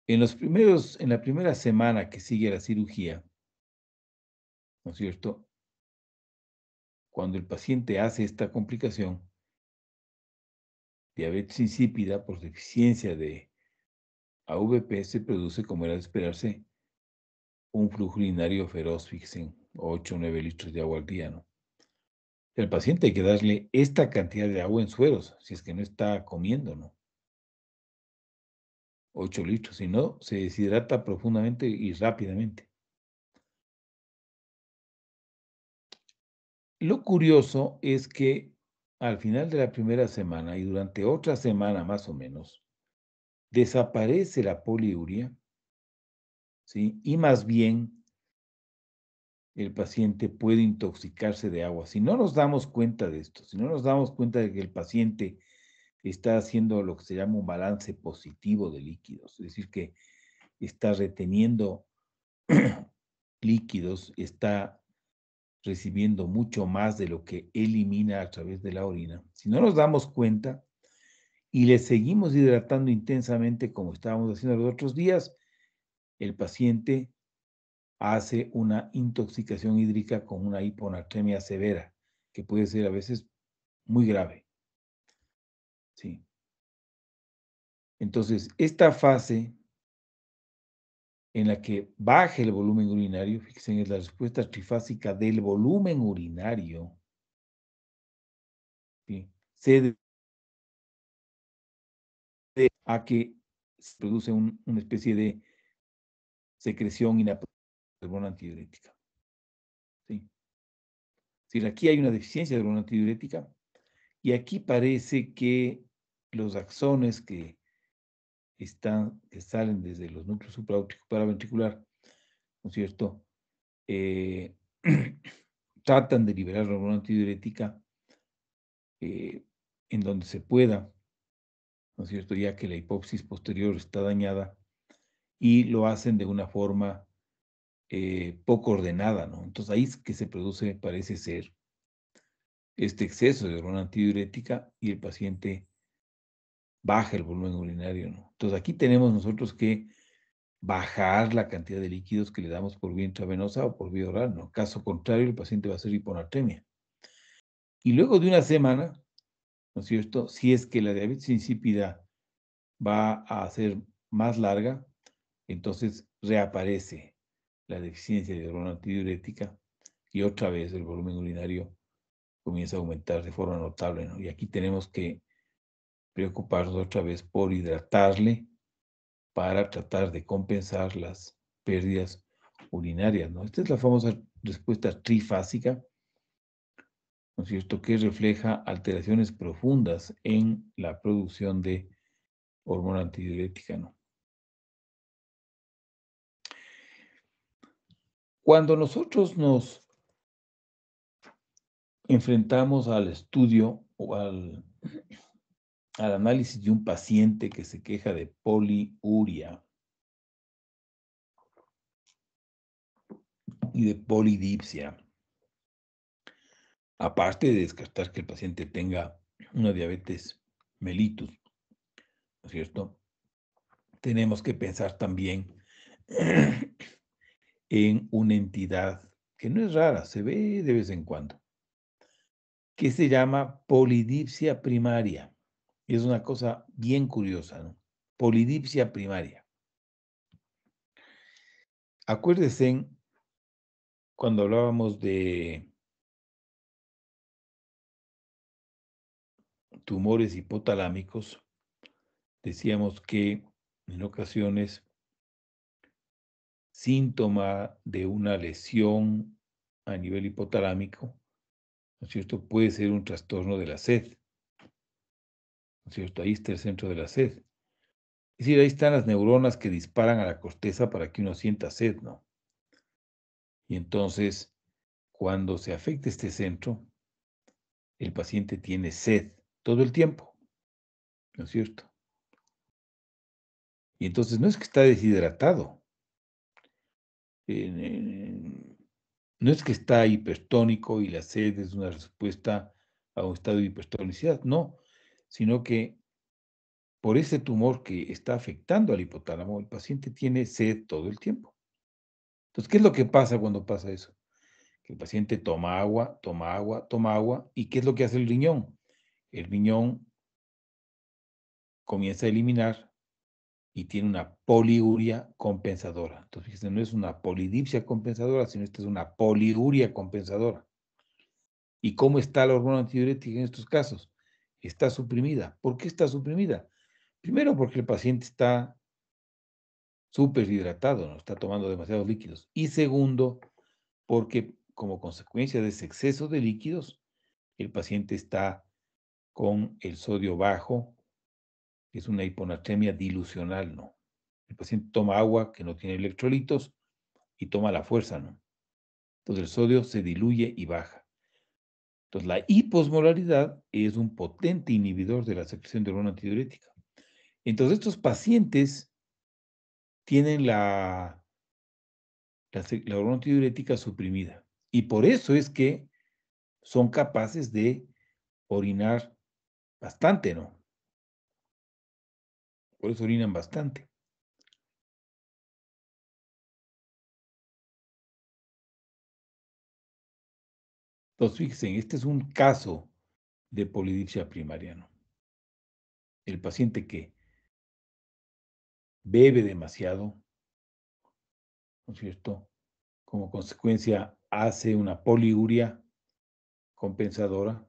En, los primeros, en la primera semana que sigue la cirugía, ¿no es cierto? Cuando el paciente hace esta complicación, diabetes insípida por deficiencia de AVP, se produce, como era de esperarse, un flujo urinario feroz, 8 o 9 litros de agua al día, ¿no? El paciente hay que darle esta cantidad de agua en sueros, si es que no está comiendo, ¿no? 8 litros, si no, se deshidrata profundamente y rápidamente. Lo curioso es que al final de la primera semana y durante otra semana más o menos, desaparece la poliuria, ¿sí? y más bien el paciente puede intoxicarse de agua. Si no nos damos cuenta de esto, si no nos damos cuenta de que el paciente está haciendo lo que se llama un balance positivo de líquidos, es decir, que está reteniendo líquidos, está recibiendo mucho más de lo que elimina a través de la orina. Si no nos damos cuenta y le seguimos hidratando intensamente como estábamos haciendo los otros días, el paciente hace una intoxicación hídrica con una hiponatremia severa, que puede ser a veces muy grave. Sí. Entonces, esta fase en la que baje el volumen urinario, fíjense, es la respuesta trifásica del volumen urinario. Se debe a que se produce una especie de secreción inapropiada hormona antidiurética. ¿Sí? Si aquí hay una deficiencia de hormona antidiurética y aquí parece que los axones que, están, que salen desde los núcleos supraópticos ventricular, ¿no es cierto? Eh, tratan de liberar la hormona antidiurética eh, en donde se pueda, ¿no es cierto? Ya que la hipópsis posterior está dañada y lo hacen de una forma eh, poco ordenada, ¿no? Entonces ahí es que se produce, parece ser, este exceso de hormona antidiurética y el paciente baja el volumen urinario, ¿no? Entonces aquí tenemos nosotros que bajar la cantidad de líquidos que le damos por vía intravenosa o por vía oral, ¿no? Caso contrario, el paciente va a ser hiponatremia. Y luego de una semana, ¿no es cierto? Si es que la diabetes insípida va a ser más larga, entonces reaparece la deficiencia de hormona antidiurética y otra vez el volumen urinario comienza a aumentar de forma notable. Y aquí tenemos que preocuparnos otra vez por hidratarle para tratar de compensar las pérdidas urinarias. ¿no? Esta es la famosa respuesta trifásica, ¿no es cierto?, que refleja alteraciones profundas en la producción de hormona antidiurética. ¿no? Cuando nosotros nos enfrentamos al estudio o al, análisis de un paciente que se queja de poliuria y de polidipsia, aparte de descartar que el paciente tenga una diabetes mellitus, ¿no es cierto? Tenemos que pensar también en una entidad que no es rara, se ve de vez en cuando, que se llama polidipsia primaria. Y es una cosa bien curiosa, ¿no? Polidipsia primaria. Acuérdense cuando hablábamos de tumores hipotalámicos, decíamos que en ocasiones síntoma de una lesión a nivel hipotalámico, ¿no es cierto? Puede ser un trastorno de la sed. ¿No es cierto? Ahí está el centro de la sed. Es decir, ahí están las neuronas que disparan a la corteza para que uno sienta sed, ¿no? Y entonces, cuando se afecta este centro, el paciente tiene sed todo el tiempo, ¿no es cierto? Y entonces no es que está deshidratado, no es que está hipertónico y la sed es una respuesta a un estado de hipertonicidad, no, sino que por ese tumor que está afectando al hipotálamo, el paciente tiene sed todo el tiempo. Entonces, ¿qué es lo que pasa cuando pasa eso? Que el paciente toma agua, toma agua, toma agua, ¿y qué es lo que hace el riñón? El riñón comienza a eliminar y tiene una poliuria compensadora. Entonces, fíjense, no es una polidipsia compensadora, sino esta es una poliuria compensadora. ¿Y cómo está la hormona antidiurética en estos casos? Está suprimida. ¿Por qué está suprimida? Primero, porque el paciente está súper hidratado, no está tomando demasiados líquidos. Y segundo, porque como consecuencia de ese exceso de líquidos, el paciente está con el sodio bajo, que es una hiponatremia dilucional, ¿no? El paciente toma agua que no tiene electrolitos y toma la fuerza, ¿no? Entonces el sodio se diluye y baja. Entonces la hiposmolaridad es un potente inhibidor de la secreción de hormona antidiurética. Entonces estos pacientes tienen la, la, la hormona antidiurética suprimida. Y por eso es que son capaces de orinar bastante, ¿no? Por eso orinan bastante. Entonces, fíjense, este es un caso de polidipsia primaria. ¿no? El paciente que bebe demasiado, ¿no es cierto? Como consecuencia hace una poliuria compensadora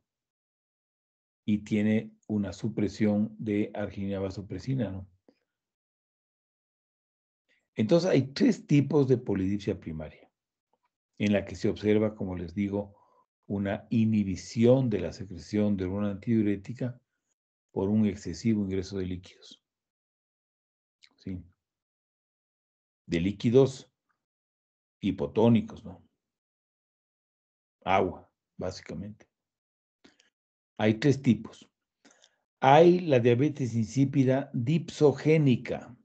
y tiene una supresión de arginina vasopresina, ¿no? Entonces hay tres tipos de polidipsia primaria, en la que se observa, como les digo, una inhibición de la secreción de hormona antidiurética por un excesivo ingreso de líquidos. ¿Sí? De líquidos hipotónicos, ¿no? Agua, básicamente. Hay tres tipos. Hay la diabetes insípida dipsogénica.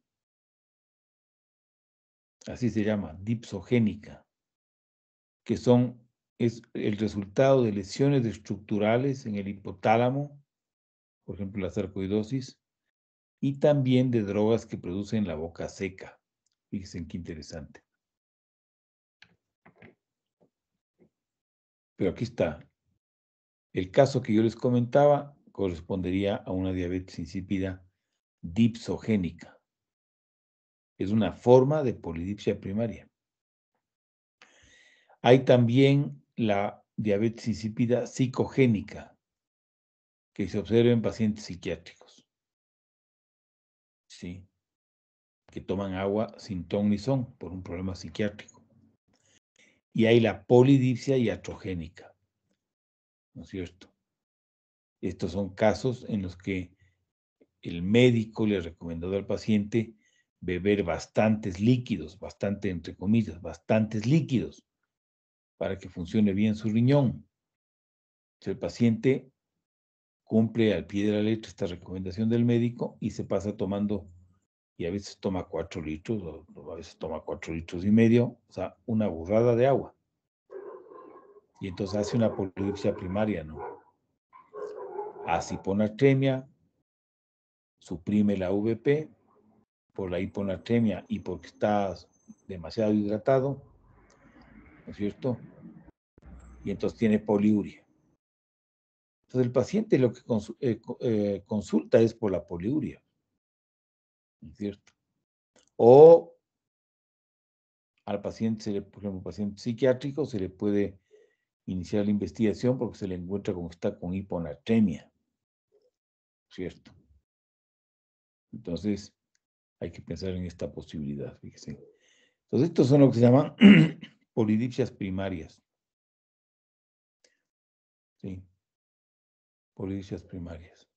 Así se llama, dipsogénica, que son es el resultado de lesiones estructurales en el hipotálamo, por ejemplo la sarcoidosis, y también de drogas que producen la boca seca. Fíjense qué interesante. Pero aquí está, el caso que yo les comentaba correspondería a una diabetes insípida dipsogénica. Es una forma de polidipsia primaria. Hay también la diabetes insípida psicogénica que se observa en pacientes psiquiátricos. ¿Sí? Que toman agua sin ton ni son por un problema psiquiátrico. Y hay la polidipsia iatrogénica ¿no es cierto? Estos son casos en los que el médico le ha recomendado al paciente beber bastantes líquidos, bastante entre comillas, bastantes líquidos para que funcione bien su riñón. el paciente cumple al pie de la letra esta recomendación del médico y se pasa tomando, y a veces toma cuatro litros, o a veces toma cuatro litros y medio, o sea, una burrada de agua y entonces hace una polipsia primaria, ¿no? Hace hiponatremia, suprime la VP por la hiponatremia y porque está demasiado hidratado, ¿no es cierto? Y entonces tiene poliuria. Entonces el paciente lo que eh, eh, consulta es por la poliuria, ¿no es cierto? O al paciente, por ejemplo, paciente psiquiátrico se le puede iniciar la investigación porque se le encuentra como está con hiponatremia, ¿cierto? Entonces, hay que pensar en esta posibilidad, Entonces, estos son lo que se llaman polidipsias primarias. Sí, polidipsias primarias.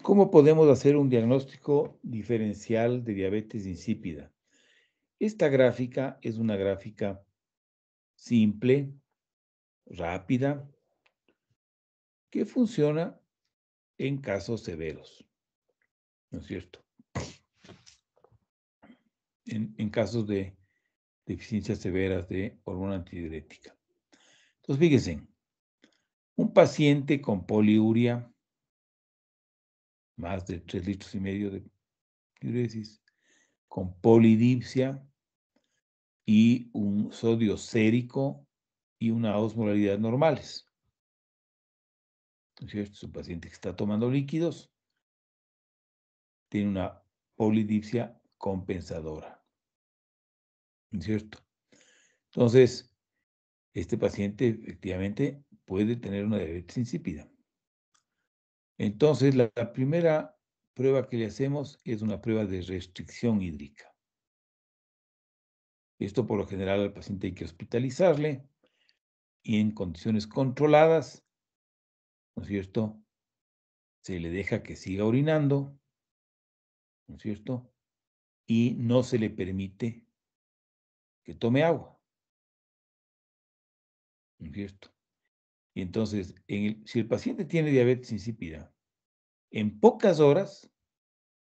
¿Cómo podemos hacer un diagnóstico diferencial de diabetes insípida? Esta gráfica es una gráfica simple, rápida, que funciona en casos severos, ¿no es cierto? En, casos de deficiencias severas de hormona antidiurética. Entonces, fíjense, un paciente con poliuria más de tres litros y medio de diuresis, con polidipsia y un sodio sérico y una osmolaridad normales. ¿Cierto? Es un paciente que está tomando líquidos, tiene una polidipsia compensadora. ¿Cierto? Entonces, este paciente efectivamente puede tener una diabetes insípida. Entonces, la, primera prueba que le hacemos es una prueba de restricción hídrica. Esto por lo general al paciente hay que hospitalizarle y en condiciones controladas, ¿no es cierto? Se le deja que siga orinando, ¿no es cierto? Y no se le permite que tome agua. ¿No es cierto? Y Entonces, si el paciente tiene diabetes insípida, en pocas horas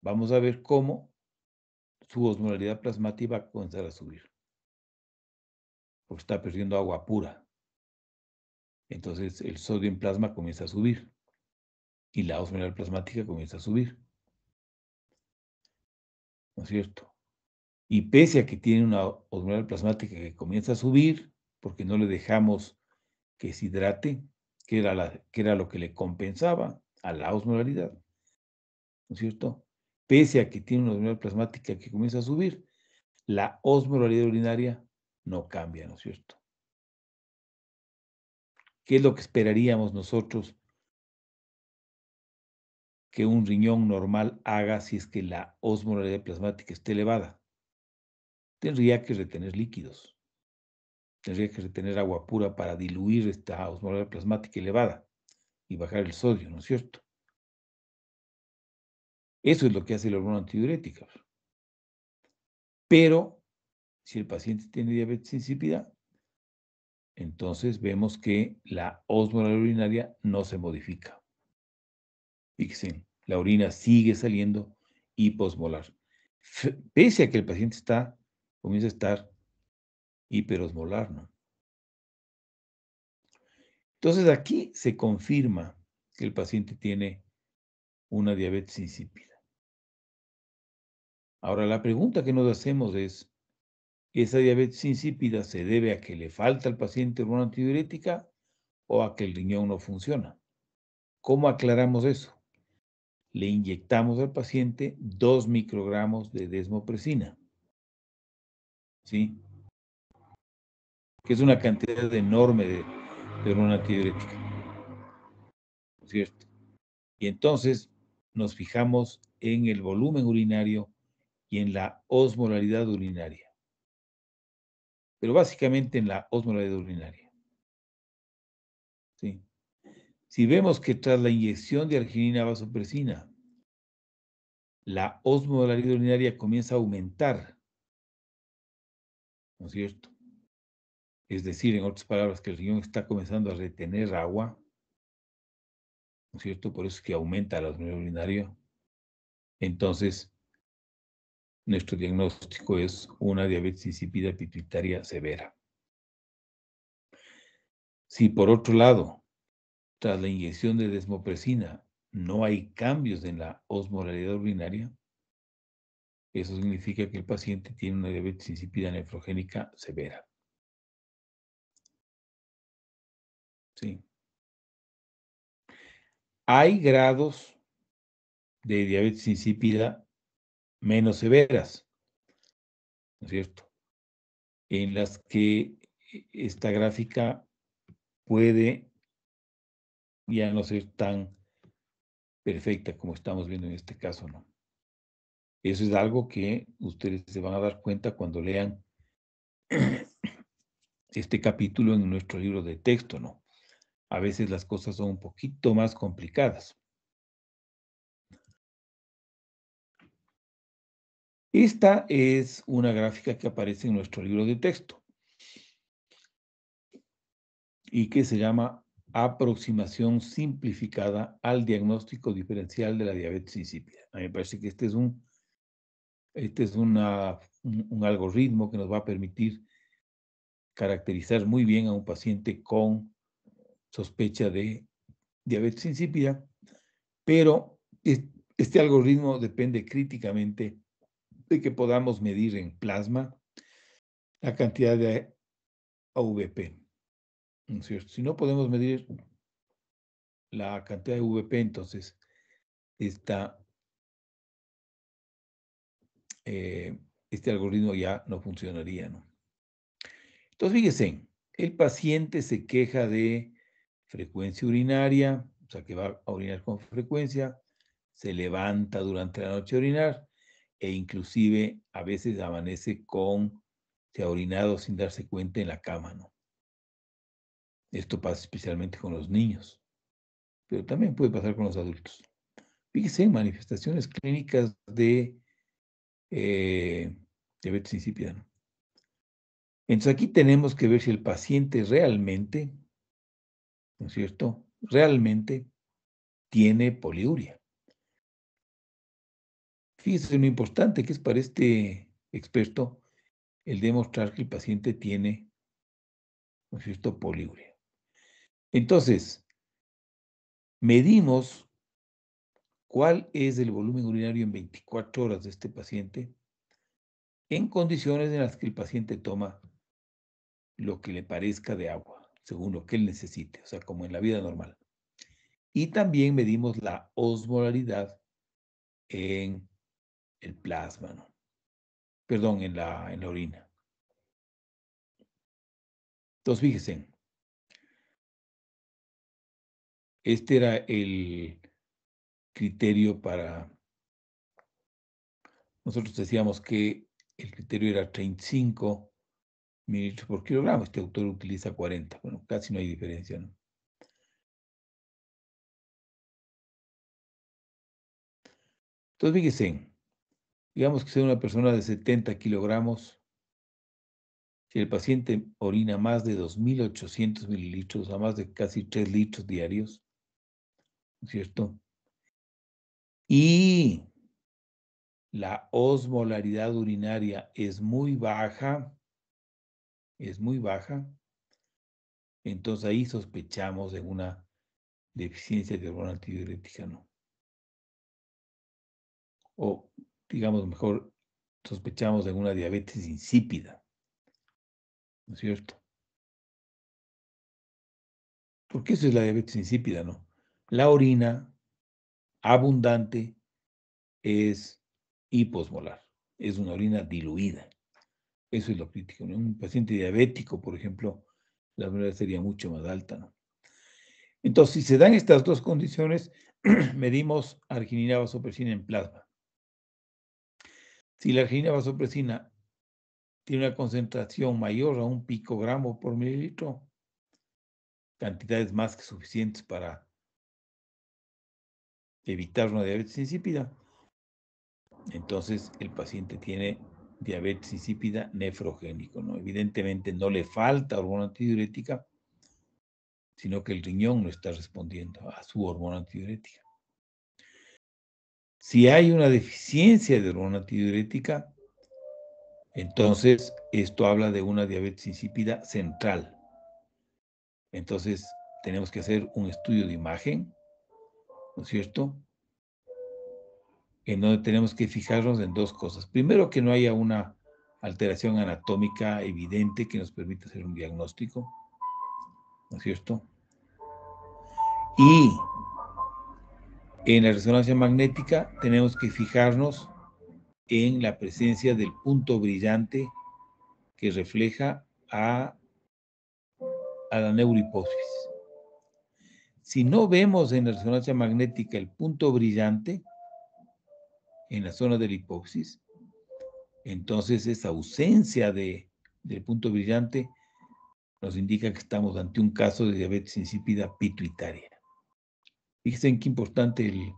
vamos a ver cómo su osmolaridad plasmática va a comenzar a subir. Porque está perdiendo agua pura. Entonces, el sodio en plasma comienza a subir y la osmolaridad plasmática comienza a subir. ¿No es cierto? Y pese a que tiene una osmolaridad plasmática que comienza a subir, porque no le dejamos que se hidrate, que era, que era lo que le compensaba a la osmolaridad, ¿no es cierto? Pese a que tiene una osmolaridad plasmática que comienza a subir, la osmolaridad urinaria no cambia, ¿no es cierto? ¿Qué es lo que esperaríamos nosotros que un riñón normal haga si es que la osmolaridad plasmática esté elevada? Tendría que retener líquidos tendría que retener agua pura para diluir esta osmolar plasmática elevada y bajar el sodio, ¿no es cierto? Eso es lo que hace la hormona antidiurética. Pero si el paciente tiene diabetes insípida, entonces vemos que la osmolar urinaria no se modifica. Fíjense, la orina sigue saliendo hiposmolar. Pese a que el paciente está, comienza a estar hiperosmolar, ¿no? Entonces aquí se confirma que el paciente tiene una diabetes insípida. Ahora la pregunta que nos hacemos es, ¿esa diabetes insípida se debe a que le falta al paciente hormona antidiurética o a que el riñón no funciona? ¿Cómo aclaramos eso? Le inyectamos al paciente dos microgramos de desmopresina. ¿Sí? que es una cantidad enorme de, hormona antidiurética. ¿No es cierto? Y entonces nos fijamos en el volumen urinario y en la osmolaridad urinaria. Pero básicamente en la osmolaridad urinaria. Si vemos que tras la inyección de arginina vasopresina, la osmolaridad urinaria comienza a aumentar, ¿no es cierto? es decir, en otras palabras, que el riñón está comenzando a retener agua, ¿no es cierto? Por eso es que aumenta la osmolaridad urinaria. Entonces, nuestro diagnóstico es una diabetes insípida pituitaria severa. Si por otro lado, tras la inyección de desmopresina no hay cambios en la osmolaridad urinaria, eso significa que el paciente tiene una diabetes insípida nefrogénica severa. Hay grados de diabetes insípida menos severas, ¿no es cierto? En las que e, esta gráfica puede ya no ser tan perfecta como estamos viendo en este caso, ¿no? Eso es algo que ustedes se van a dar cuenta cuando lean este capítulo en nuestro libro de texto, ¿no? a veces las cosas son un poquito más complicadas. Esta es una gráfica que aparece en nuestro libro de texto y que se llama aproximación simplificada al diagnóstico diferencial de la diabetes insípida. A mí me parece que este es un, este es un, algoritmo que nos va a permitir caracterizar muy bien a un paciente con sospecha de diabetes insípida, pero este algoritmo depende críticamente de que podamos medir en plasma la cantidad de AVP. Si no podemos medir la cantidad de AVP, entonces esta, eh, este algoritmo ya no funcionaría. Entonces, fíjense, el paciente se queja de frecuencia urinaria, o sea que va a orinar con frecuencia, se levanta durante la noche a orinar e inclusive a veces amanece con, se ha orinado sin darse cuenta en la cama, ¿no? Esto pasa especialmente con los niños, pero también puede pasar con los adultos. Fíjense en manifestaciones clínicas de eh, diabetes insípida. Entonces aquí tenemos que ver si el paciente realmente ¿no es cierto? Realmente tiene poliuria. Fíjese lo importante que es para este experto el demostrar que el paciente tiene, ¿no es cierto?, poliuria. Entonces, medimos cuál es el volumen urinario en 24 horas de este paciente en condiciones en las que el paciente toma lo que le parezca de agua según lo que él necesite, o sea, como en la vida normal. Y también medimos la osmolaridad en el plasma, ¿no? perdón, en la, en la orina. Entonces, fíjense, este era el criterio para, nosotros decíamos que el criterio era 35 mililitros por kilogramo. Este autor utiliza 40. Bueno, casi no hay diferencia, ¿no? Entonces, fíjense, digamos que sea una persona de 70 kilogramos, si el paciente orina más de 2.800 mililitros, a más de casi 3 litros diarios, cierto? Y la osmolaridad urinaria es muy baja, es muy baja, entonces ahí sospechamos de una deficiencia de hormona antidiurética, ¿no? O, digamos mejor, sospechamos de una diabetes insípida, ¿no es cierto? Porque eso es la diabetes insípida, ¿no? La orina abundante es hiposmolar, es una orina diluida. Eso es lo crítico. En Un paciente diabético, por ejemplo, la enfermedad sería mucho más alta. Entonces, si se dan estas dos condiciones, medimos arginina vasopresina en plasma. Si la arginina vasopresina tiene una concentración mayor a un picogramo por mililitro, cantidades más que suficientes para evitar una diabetes insípida, entonces el paciente tiene diabetes insípida nefrogénico. ¿no? Evidentemente no le falta hormona antidiurética, sino que el riñón no está respondiendo a su hormona antidiurética. Si hay una deficiencia de hormona antidiurética, entonces esto habla de una diabetes insípida central. Entonces tenemos que hacer un estudio de imagen, ¿no es cierto? en donde tenemos que fijarnos en dos cosas. Primero, que no haya una alteración anatómica evidente que nos permita hacer un diagnóstico, ¿no es cierto? Y en la resonancia magnética tenemos que fijarnos en la presencia del punto brillante que refleja a, a la neurohipófisis. Si no vemos en la resonancia magnética el punto brillante, en la zona de la hipóxis, entonces esa ausencia del punto brillante nos indica que estamos ante un caso de diabetes insípida pituitaria. Fíjense en qué importante el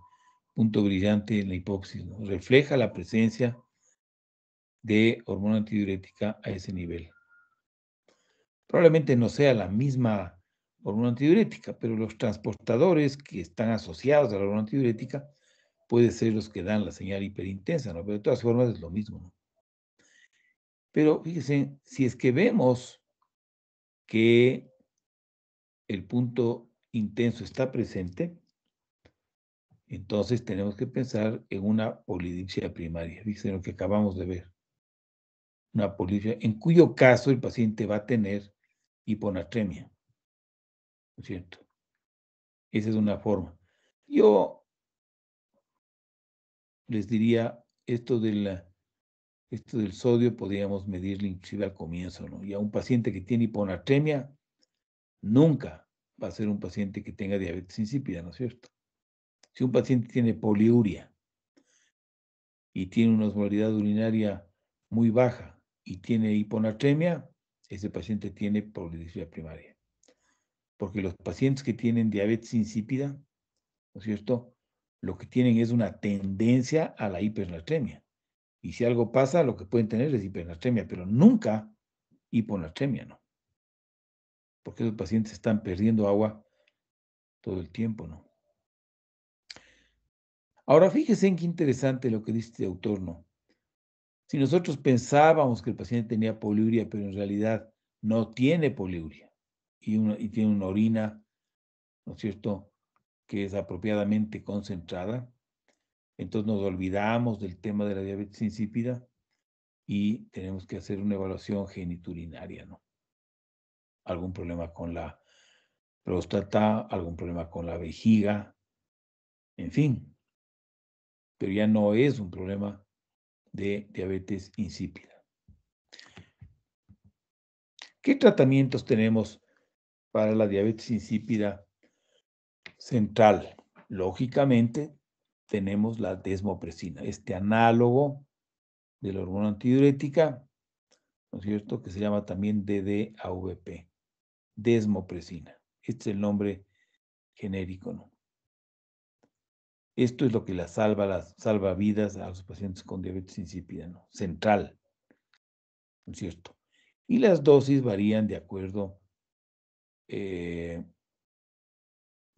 punto brillante en la hipóxis, refleja la presencia de hormona antidiurética a ese nivel. Probablemente no sea la misma hormona antidiurética, pero los transportadores que están asociados a la hormona antidiurética puede ser los que dan la señal hiperintensa, ¿no? Pero de todas formas es lo mismo, ¿no? Pero fíjense, si es que vemos que el punto intenso está presente, entonces tenemos que pensar en una polidipsia primaria. Fíjense lo que acabamos de ver. Una polidipsia, en cuyo caso el paciente va a tener hiponatremia. ¿No es cierto? Esa es una forma. Yo les diría, esto, esto del sodio podríamos medirlo inclusive al comienzo, ¿no? Y a un paciente que tiene hiponatremia, nunca va a ser un paciente que tenga diabetes insípida, ¿no es cierto? Si un paciente tiene poliuria y tiene una osmolaridad urinaria muy baja y tiene hiponatremia, ese paciente tiene polidipsia primaria. Porque los pacientes que tienen diabetes insípida, ¿no es cierto? lo que tienen es una tendencia a la hipernatremia. Y si algo pasa, lo que pueden tener es hipernatremia, pero nunca hiponatremia, ¿no? Porque los pacientes están perdiendo agua todo el tiempo, ¿no? Ahora fíjense en qué interesante lo que dice este autor, ¿no? Si nosotros pensábamos que el paciente tenía poliuria, pero en realidad no tiene poliuria y, y tiene una orina, ¿no es cierto?, que es apropiadamente concentrada, entonces nos olvidamos del tema de la diabetes insípida y tenemos que hacer una evaluación geniturinaria, ¿no? Algún problema con la próstata, algún problema con la vejiga, en fin. Pero ya no es un problema de diabetes insípida. ¿Qué tratamientos tenemos para la diabetes insípida central. Lógicamente, tenemos la desmopresina, este análogo de la hormona antidiurética, ¿no es cierto?, que se llama también DDAVP, desmopresina. Este es el nombre genérico, ¿no? Esto es lo que la salva, las salva vidas a los pacientes con diabetes insípida, ¿no? Central, ¿no es cierto? Y las dosis varían de acuerdo eh,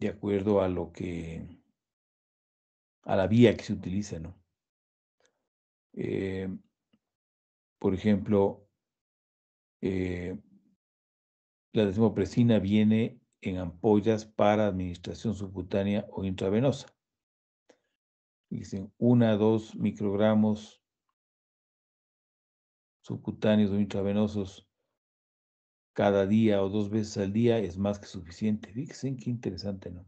de acuerdo a lo que, a la vía que se utiliza, ¿no? Eh, por ejemplo, eh, la desmopresina viene en ampollas para administración subcutánea o intravenosa. Dicen una, a dos microgramos subcutáneos o intravenosos cada día o dos veces al día es más que suficiente. Fíjense qué interesante, ¿no?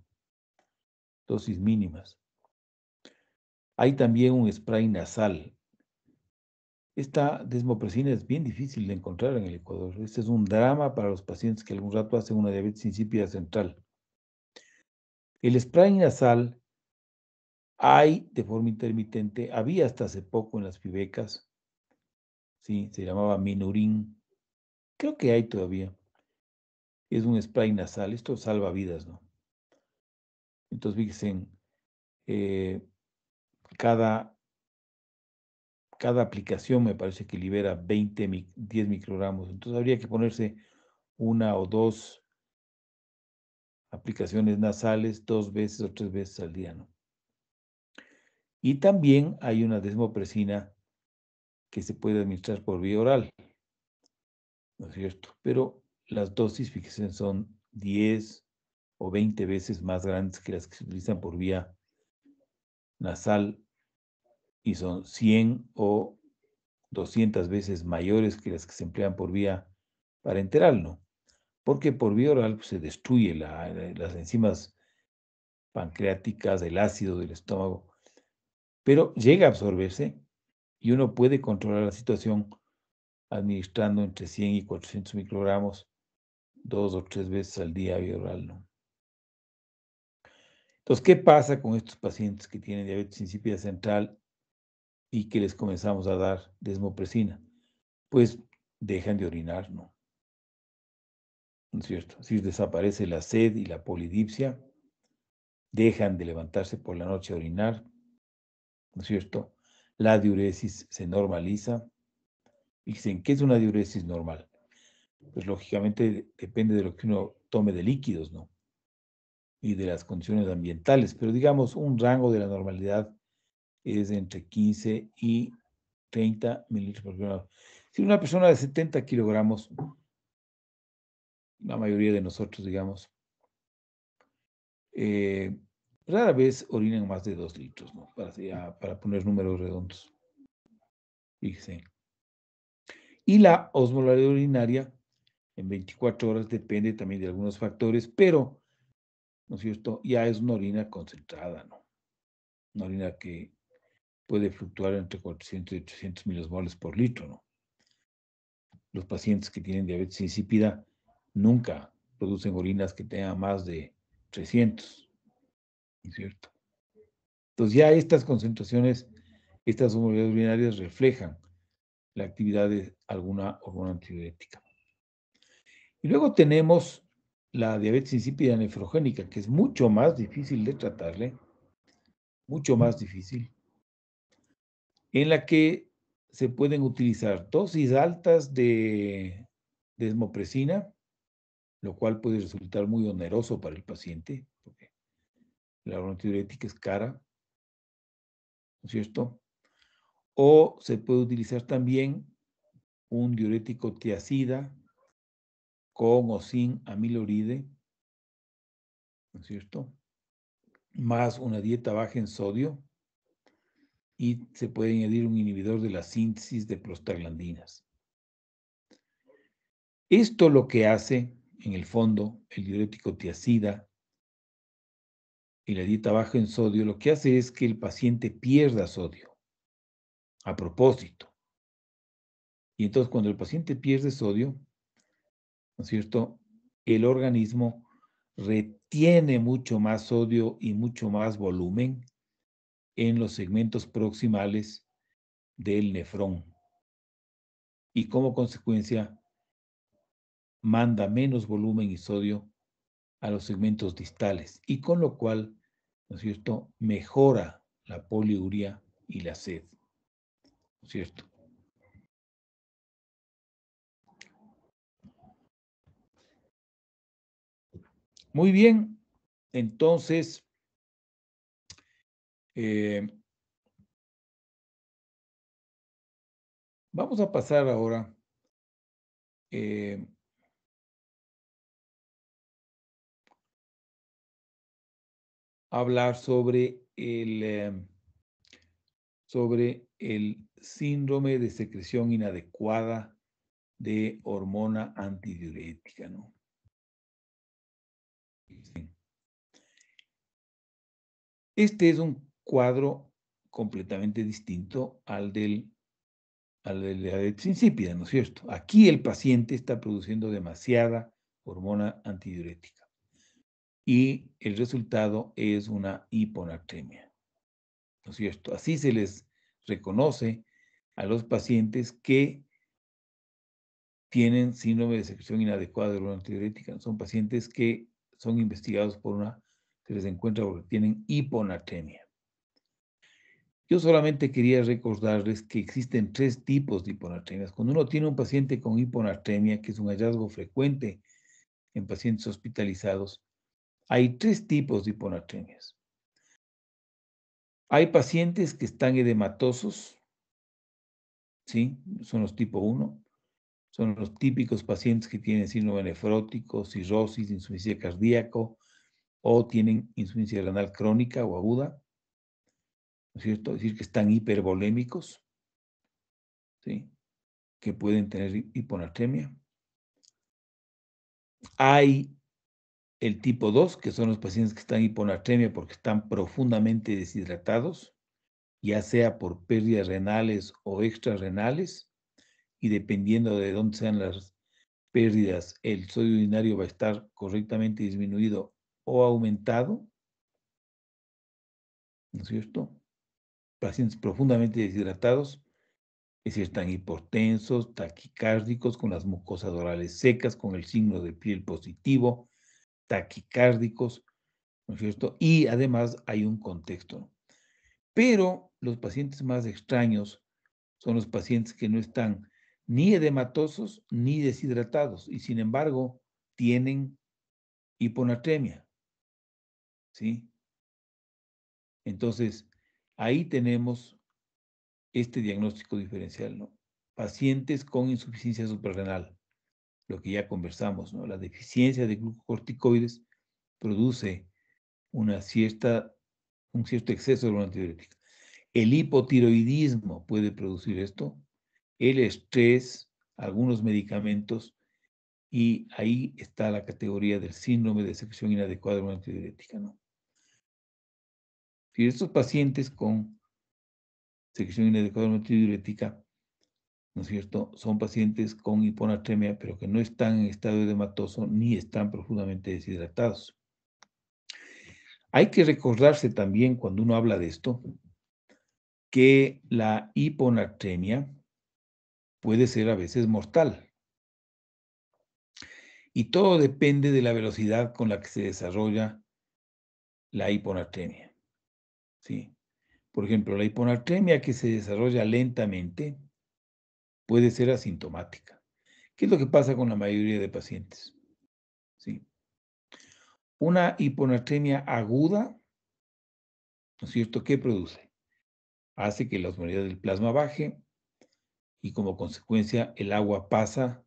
Dosis mínimas. Hay también un spray nasal. Esta desmopresina es bien difícil de encontrar en el Ecuador. Este es un drama para los pacientes que algún rato hacen una diabetes insípida central. El spray nasal hay de forma intermitente, había hasta hace poco en las pibecas, ¿sí? se llamaba Minurín, Creo que hay todavía. Es un spray nasal. Esto salva vidas, ¿no? Entonces, fíjense, eh, cada, cada aplicación me parece que libera 20, 10 microgramos. Entonces, habría que ponerse una o dos aplicaciones nasales dos veces o tres veces al día, ¿no? Y también hay una desmopresina que se puede administrar por vía oral. ¿no es cierto? Pero las dosis, fíjense, son 10 o 20 veces más grandes que las que se utilizan por vía nasal y son 100 o 200 veces mayores que las que se emplean por vía parenteral, ¿no? Porque por vía oral pues, se destruye eh, las enzimas pancreáticas, el ácido del estómago, pero llega a absorberse y uno puede controlar la situación administrando entre 100 y 400 microgramos dos o tres veces al día vía oral. ¿no? Entonces, ¿qué pasa con estos pacientes que tienen diabetes insípida central y que les comenzamos a dar desmopresina? Pues dejan de orinar, ¿no? ¿No es cierto? Si desaparece la sed y la polidipsia, dejan de levantarse por la noche a orinar, ¿no es cierto? La diuresis se normaliza, Dicen, ¿qué es una diuresis normal? Pues lógicamente depende de lo que uno tome de líquidos, ¿no? Y de las condiciones ambientales, pero digamos un rango de la normalidad es entre 15 y 30 mililitros por gramo. Si una persona de 70 kilogramos, la mayoría de nosotros, digamos, eh, rara vez orinan más de 2 litros, ¿no? Para, para poner números redondos. Fíjense. Y la osmolaridad urinaria en 24 horas depende también de algunos factores, pero, ¿no es cierto? Ya es una orina concentrada, ¿no? Una orina que puede fluctuar entre 400 y 800 milosmoles por litro, ¿no? Los pacientes que tienen diabetes insípida nunca producen orinas que tengan más de 300, es cierto? Entonces ya estas concentraciones, estas osmolaridades urinarias reflejan la actividad de alguna hormona antidiurética. Y luego tenemos la diabetes insípida nefrogénica, que es mucho más difícil de tratarle, mucho más difícil, en la que se pueden utilizar dosis altas de desmopresina, lo cual puede resultar muy oneroso para el paciente, porque la hormona antidiurética es cara, ¿no es cierto? o se puede utilizar también un diurético tiacida con o sin amiloride, ¿no es cierto? Más una dieta baja en sodio y se puede añadir un inhibidor de la síntesis de prostaglandinas. Esto lo que hace, en el fondo, el diurético tiacida y la dieta baja en sodio, lo que hace es que el paciente pierda sodio a propósito. Y entonces cuando el paciente pierde sodio, ¿no es cierto? El organismo retiene mucho más sodio y mucho más volumen en los segmentos proximales del nefrón. Y como consecuencia, manda menos volumen y sodio a los segmentos distales, y con lo cual, ¿no es cierto?, mejora la poliuria y la sed. ¿cierto? Muy bien, entonces, eh, vamos a pasar ahora a eh, hablar sobre el... Eh, sobre el síndrome de secreción inadecuada de hormona antidiurética. ¿no? Este es un cuadro completamente distinto al del al de la ¿no es cierto? Aquí el paciente está produciendo demasiada hormona antidiurética y el resultado es una hiponatremia. Así se les reconoce a los pacientes que tienen síndrome de secreción inadecuada de hormona antidiurética. Son pacientes que son investigados por una, se les encuentra porque tienen hiponatremia. Yo solamente quería recordarles que existen tres tipos de hiponatremias. Cuando uno tiene un paciente con hiponatremia, que es un hallazgo frecuente en pacientes hospitalizados, hay tres tipos de hiponatremias. Hay pacientes que están edematosos, ¿sí? Son los tipo 1. Son los típicos pacientes que tienen síndrome nefrótico, cirrosis, insuficiencia cardíaca o tienen insuficiencia renal crónica o aguda. ¿No es cierto? Es decir, que están hipervolémicos, ¿sí? Que pueden tener hiponatremia. Hay el tipo 2, que son los pacientes que están hiponatremia porque están profundamente deshidratados, ya sea por pérdidas renales o extrarrenales, y dependiendo de dónde sean las pérdidas, el sodio urinario va a estar correctamente disminuido o aumentado, ¿no es cierto? Pacientes profundamente deshidratados, es decir, están hipotensos, taquicárdicos, con las mucosas orales secas, con el signo de piel positivo, taquicárdicos, ¿no es cierto? Y además hay un contexto. Pero los pacientes más extraños son los pacientes que no están ni edematosos ni deshidratados y sin embargo tienen hiponatremia. ¿Sí? Entonces, ahí tenemos este diagnóstico diferencial, ¿no? Pacientes con insuficiencia suprarrenal lo que ya conversamos, ¿no? La deficiencia de glucocorticoides produce una cierta, un cierto exceso de hormona antidiurética. El hipotiroidismo puede producir esto, el estrés, algunos medicamentos, y ahí está la categoría del síndrome de secreción inadecuada de hormona antidiurética, ¿no? Si estos pacientes con secreción inadecuada de hormona antidiurética ¿no es cierto? Son pacientes con hiponatremia, pero que no están en estado edematoso ni están profundamente deshidratados. Hay que recordarse también, cuando uno habla de esto, que la hiponatremia puede ser a veces mortal. Y todo depende de la velocidad con la que se desarrolla la hiponatremia. Por ejemplo, la hiponatremia que se desarrolla lentamente puede ser asintomática. ¿Qué es lo que pasa con la mayoría de pacientes? ¿Sí? Una hiponatremia aguda, ¿no es cierto?, ¿qué produce? Hace que la osmolidad del plasma baje y como consecuencia el agua pasa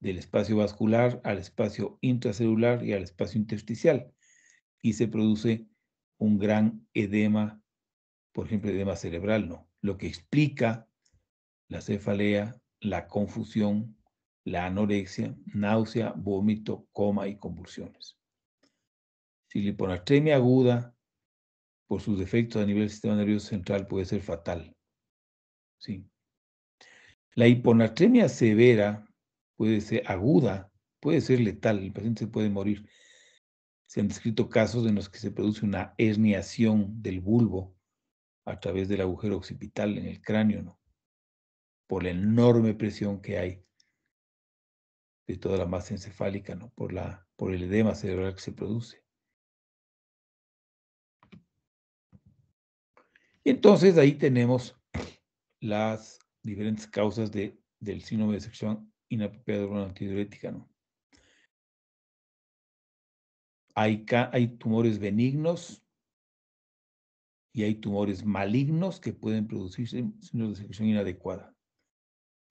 del espacio vascular al espacio intracelular y al espacio intersticial y se produce un gran edema, por ejemplo, edema cerebral, ¿no? Lo que explica la cefalea, la confusión, la anorexia, náusea, vómito, coma y convulsiones. Si la hiponatremia aguda, por sus defectos a nivel del sistema nervioso central, puede ser fatal. Sí. La hiponatremia severa puede ser aguda, puede ser letal, el paciente puede morir. Se han descrito casos en los que se produce una herniación del bulbo a través del agujero occipital en el cráneo. ¿no? por la enorme presión que hay de toda la masa encefálica, ¿no? por, la, por el edema cerebral que se produce. Y entonces ahí tenemos las diferentes causas del síndrome de sección inapropiada de una antidiurética. Hay, tumores benignos y hay tumores malignos que pueden producir síndrome de sección inadecuada.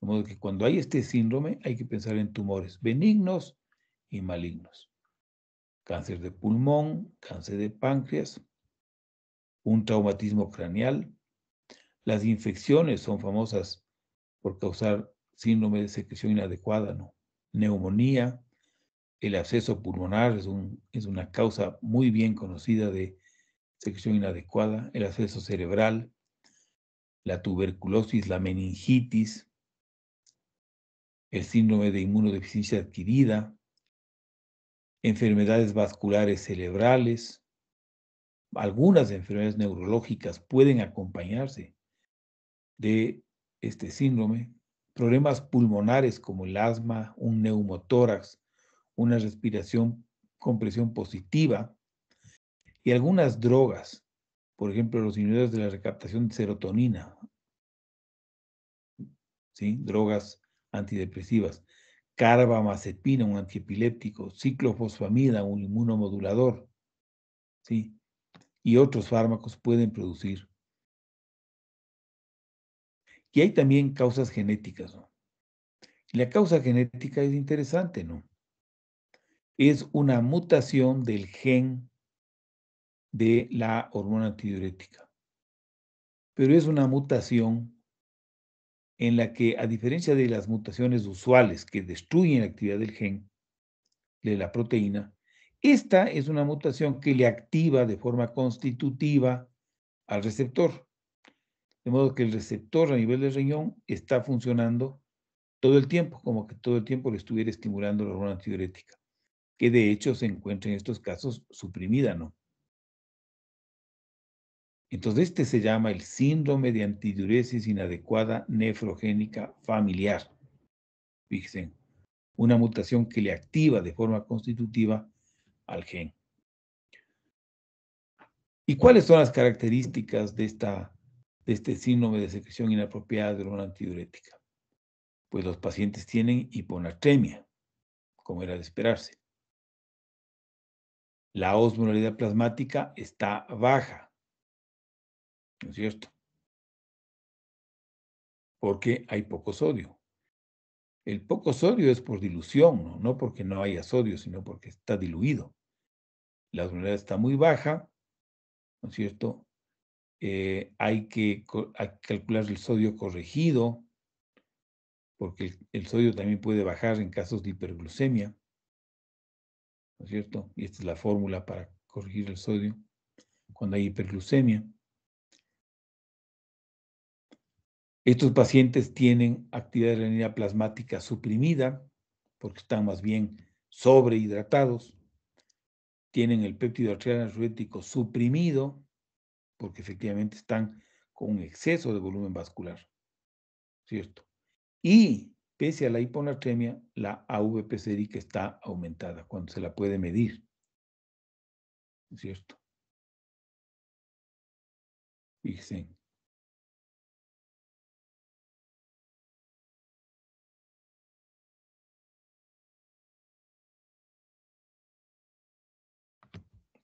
De modo que cuando hay este síndrome hay que pensar en tumores benignos y malignos. Cáncer de pulmón, cáncer de páncreas, un traumatismo craneal. Las infecciones son famosas por causar síndrome de secreción inadecuada, ¿no? neumonía, el acceso pulmonar es, una causa muy bien conocida de secreción inadecuada, el acceso cerebral, la tuberculosis, la meningitis, el síndrome de inmunodeficiencia adquirida, enfermedades vasculares cerebrales, algunas enfermedades neurológicas pueden acompañarse de este síndrome, problemas pulmonares como el asma, un neumotórax, una respiración con presión positiva y algunas drogas, por ejemplo, los inhibidores de la recaptación de serotonina, ¿sí? drogas antidepresivas, carbamazepina, un antiepiléptico, ciclofosfamida, un inmunomodulador, ¿sí? y otros fármacos pueden producir. Y hay también causas genéticas. la causa genética es interesante, ¿no? Es una mutación del gen de la hormona antidiurética. Pero es una mutación en la que, a diferencia de las mutaciones usuales que destruyen la actividad del gen, de la proteína, esta es una mutación que le activa de forma constitutiva al receptor. De modo que el receptor a nivel del riñón está funcionando todo el tiempo, como que todo el tiempo le estuviera estimulando la hormona antidiurética, que de hecho se encuentra en estos casos suprimida, ¿no? Entonces, este se llama el síndrome de antidiuresis inadecuada nefrogénica familiar. Fíjense, una mutación que le activa de forma constitutiva al gen. ¿Y cuáles son las características de, este síndrome de secreción inapropiada de una antidiurética? Pues los pacientes tienen hiponatremia, como era de esperarse. La osmolaridad plasmática está baja. ¿no es cierto? Porque hay poco sodio. El poco sodio es por dilución, ¿no? porque no haya sodio, sino porque está diluido. La osmolaridad está muy baja, ¿no es cierto? Eh, hay, que, calcular el sodio corregido, porque el, el, sodio también puede bajar en casos de hiperglucemia, ¿no es cierto? Y esta es la fórmula para corregir el sodio cuando hay hiperglucemia. Estos pacientes tienen actividad renina plasmática suprimida porque están más bien sobrehidratados. Tienen el péptido arterial natriurético suprimido porque efectivamente están con un exceso de volumen vascular. ¿Cierto? Y pese a la hiponatremia, la AVP sérica está aumentada cuando se la puede medir. ¿Cierto? Fíjense.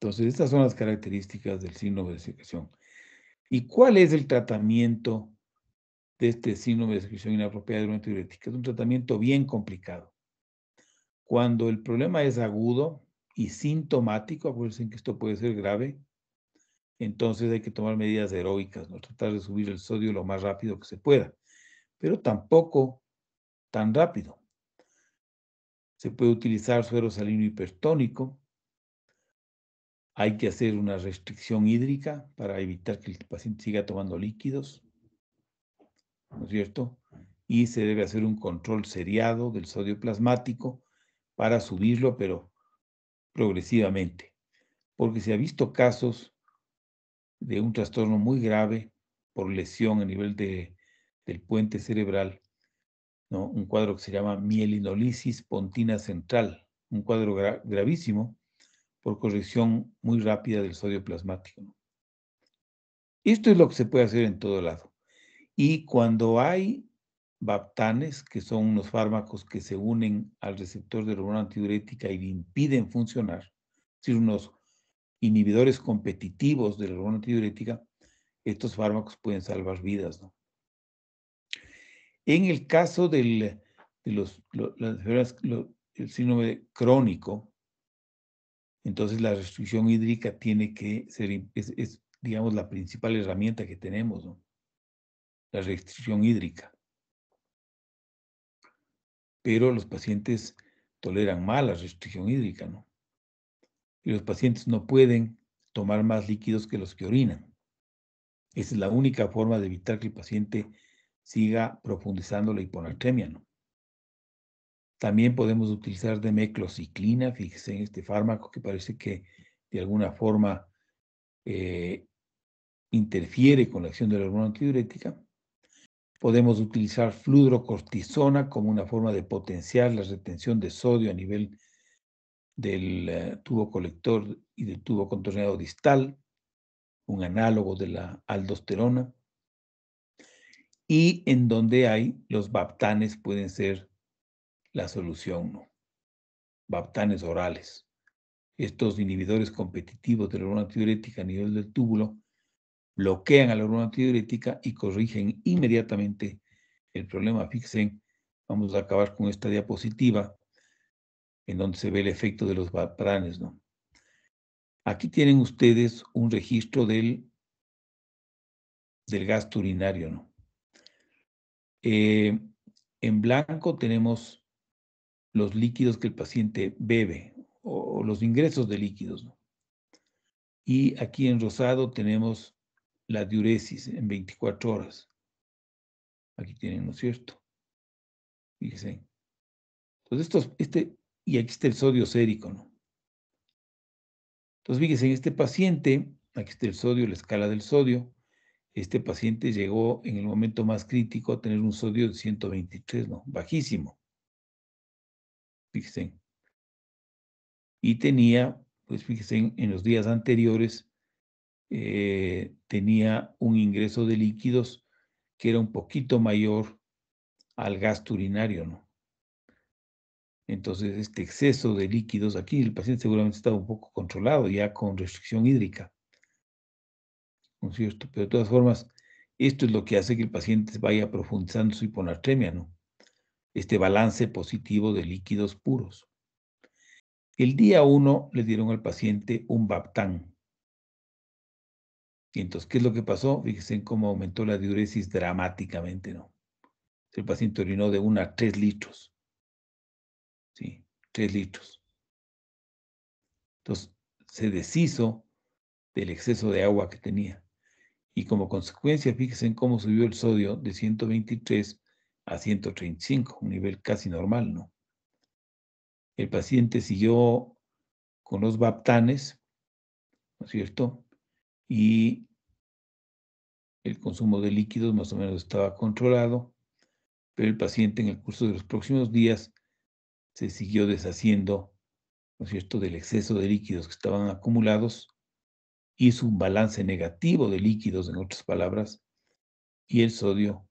Entonces, estas son las características del síndrome de secreción. ¿Y cuál es el tratamiento de este síndrome de secreción inapropiada de diurética? Es un tratamiento bien complicado. Cuando el problema es agudo y sintomático, acuérdense que esto puede ser grave, entonces hay que tomar medidas heroicas, ¿no? tratar de subir el sodio lo más rápido que se pueda, pero tampoco tan rápido. Se puede utilizar suero salino hipertónico, hay que hacer una restricción hídrica para evitar que el paciente siga tomando líquidos, ¿no es cierto? Y se debe hacer un control seriado del sodio plasmático para subirlo, pero progresivamente. Porque se ha visto casos de un trastorno muy grave por lesión a nivel del puente cerebral, un cuadro que se llama mielinolisis pontina central, un cuadro gravísimo por corrección muy rápida del sodio plasmático. Esto es lo que se puede hacer en todo lado. Y cuando hay baptanes, que son unos fármacos que se unen al receptor de la hormona antidiurética y le impiden funcionar, es decir, unos inhibidores competitivos de la hormona antidiurética, estos fármacos pueden salvar vidas. En el caso del de el síndrome crónico, entonces la restricción hídrica tiene que ser, es, digamos, la principal herramienta que tenemos, ¿no? La restricción hídrica. Pero los pacientes toleran mal la restricción hídrica, ¿no? Y los pacientes no pueden tomar más líquidos que los que orinan. Esa es la única forma de evitar que el paciente siga profundizando la hiponatremia, ¿no? También podemos utilizar demeclociclina, fíjense en este fármaco que parece que de alguna forma eh, interfiere con la acción de la hormona antidiurética. Podemos utilizar fludrocortisona como una forma de potenciar la retención de sodio a nivel del eh, tubo colector y del tubo contorneado distal, un análogo de la aldosterona. Y en donde hay los baptanes pueden ser la solución no. Baptanes orales. Estos inhibidores competitivos de la hormona tiurética a nivel del túbulo bloquean a la hormona tiroidetica y corrigen inmediatamente el problema. Fíjense, vamos a acabar con esta diapositiva en donde se ve el efecto de los baptanes, ¿no? Aquí tienen ustedes un registro del, del gasto urinario, ¿no? Eh, en blanco tenemos los líquidos que el paciente bebe o los ingresos de líquidos. Y aquí en rosado tenemos la diuresis en 24 horas. Aquí tienen, ¿no es cierto? Fíjense. Entonces, estos, este, y aquí está el sodio sérico, ¿no? Entonces, fíjense, en este paciente, aquí está el sodio, la escala del sodio, este paciente llegó en el momento más crítico a tener un sodio de 123, ¿no? Bajísimo fíjense. Y tenía, pues fíjense, en los días anteriores eh, tenía un ingreso de líquidos que era un poquito mayor al gasto urinario, ¿no? Entonces, este exceso de líquidos, aquí el paciente seguramente estaba un poco controlado, ya con restricción hídrica. ¿No es cierto? Pero de todas formas, esto es lo que hace que el paciente vaya profundizando su hiponatremia, ¿no? este balance positivo de líquidos puros. El día 1 le dieron al paciente un Baptán. Y entonces, ¿qué es lo que pasó? Fíjense cómo aumentó la diuresis dramáticamente, ¿no? El paciente orinó de 1 a 3 litros. Sí, 3 litros. Entonces, se deshizo del exceso de agua que tenía. Y como consecuencia, fíjense cómo subió el sodio de 123 a 135, un nivel casi normal, ¿no? El paciente siguió con los baptanes, ¿no es cierto? Y el consumo de líquidos más o menos estaba controlado, pero el paciente en el curso de los próximos días se siguió deshaciendo, ¿no es cierto?, del exceso de líquidos que estaban acumulados, hizo un balance negativo de líquidos, en otras palabras, y el sodio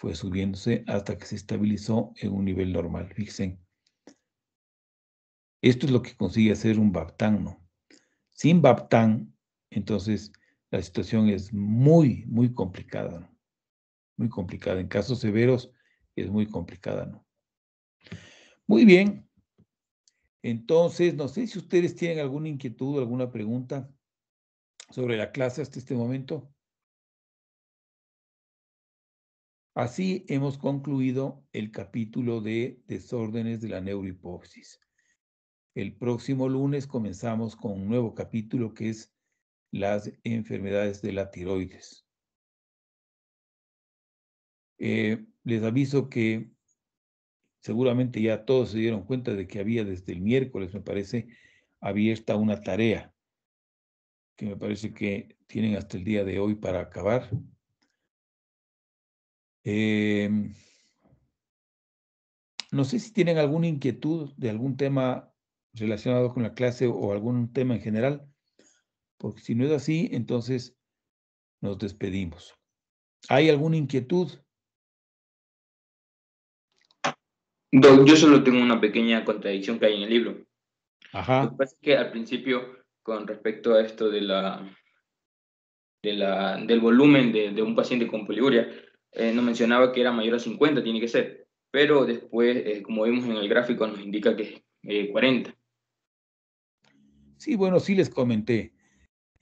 fue subiéndose hasta que se estabilizó en un nivel normal. Fíjense. Esto es lo que consigue hacer un Baptán, ¿no? Sin Baptán, entonces la situación es muy, muy complicada, ¿no? Muy complicada. En casos severos es muy complicada, ¿no? Muy bien. Entonces, no sé si ustedes tienen alguna inquietud, o alguna pregunta sobre la clase hasta este momento. Así hemos concluido el capítulo de desórdenes de la neurohipófisis. El próximo lunes comenzamos con un nuevo capítulo que es las enfermedades de la tiroides. Eh, les aviso que seguramente ya todos se dieron cuenta de que había desde el miércoles, me parece, abierta una tarea que me parece que tienen hasta el día de hoy para acabar. Em, no sé si tienen alguna inquietud de algún tema relacionado con la clase o algún tema en general, porque si no es así, entonces nos despedimos. ¿Hay alguna inquietud? yo solo tengo una pequeña contradicción que hay en el libro. Ajá. Lo que pasa es que al principio, con respecto a esto de la, de la del volumen de, de un paciente con poliuria, eh, no mencionaba que era mayor a 50, tiene que ser, pero después, eh, como vemos en el gráfico, nos indica que es 40. Eh, sí, bueno, sí les comenté.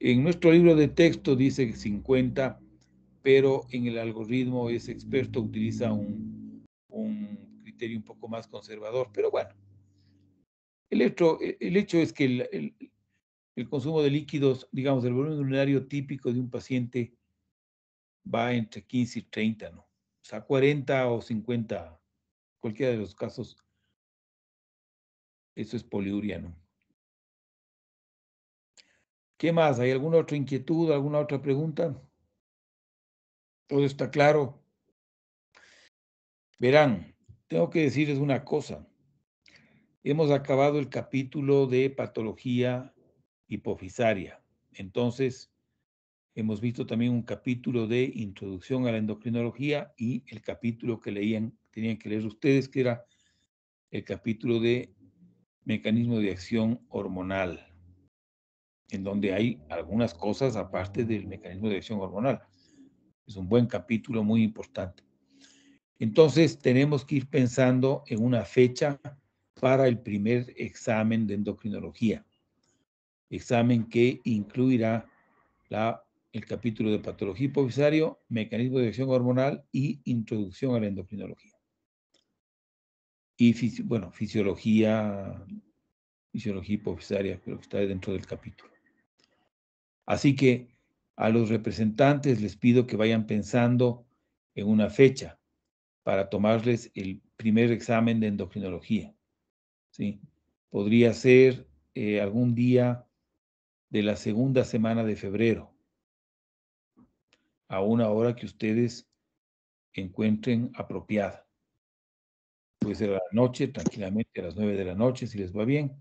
En nuestro libro de texto dice 50, pero en el algoritmo ese experto, utiliza un, criterio un poco más conservador, pero bueno. El hecho, el hecho es que el, el consumo de líquidos, digamos, el volumen urinario típico de un paciente va entre 15 y 30, ¿no? O sea, 40 o 50, cualquiera de los casos. Eso es poliuria, ¿no? ¿Qué más? ¿Hay alguna otra inquietud, alguna otra pregunta? Todo está claro. Verán, tengo que decirles una cosa. Hemos acabado el capítulo de patología hipofisaria. Entonces, hemos visto también un capítulo de introducción a la endocrinología y el capítulo que leían, tenían que leer ustedes, que era el capítulo de mecanismo de acción hormonal, en donde hay algunas cosas aparte del mecanismo de acción hormonal. Es un buen capítulo, muy importante. Entonces, tenemos que ir pensando en una fecha para el primer examen de endocrinología, examen que incluirá la el capítulo de patología hipofisario, mecanismo de acción hormonal y introducción a la endocrinología. Y bueno, fisiología, fisiología hipofisaria, creo que está dentro del capítulo. Así que a los representantes les pido que vayan pensando en una fecha para tomarles el primer examen de endocrinología. Podría ser eh, algún día de la segunda semana de febrero a una hora que ustedes encuentren apropiada. Puede ser a la noche, tranquilamente a las nueve de la noche, si les va bien,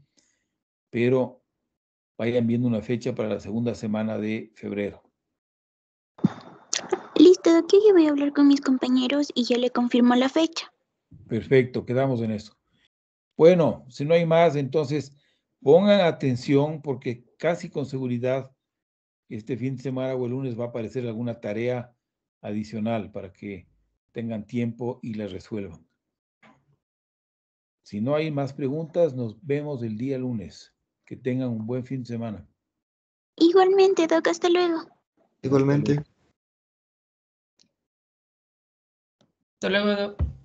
pero vayan viendo una fecha para la segunda semana de febrero. Listo, aquí yo voy a hablar con mis compañeros y ya le confirmo la fecha. Perfecto, quedamos en eso. Bueno, si no hay más, entonces pongan atención porque casi con seguridad este fin de semana o el lunes va a aparecer alguna tarea adicional para que tengan tiempo y la resuelvan. Si no hay más preguntas, nos vemos el día lunes. Que tengan un buen fin de semana. Igualmente, Doc, hasta luego. Igualmente. Hasta luego, Doc.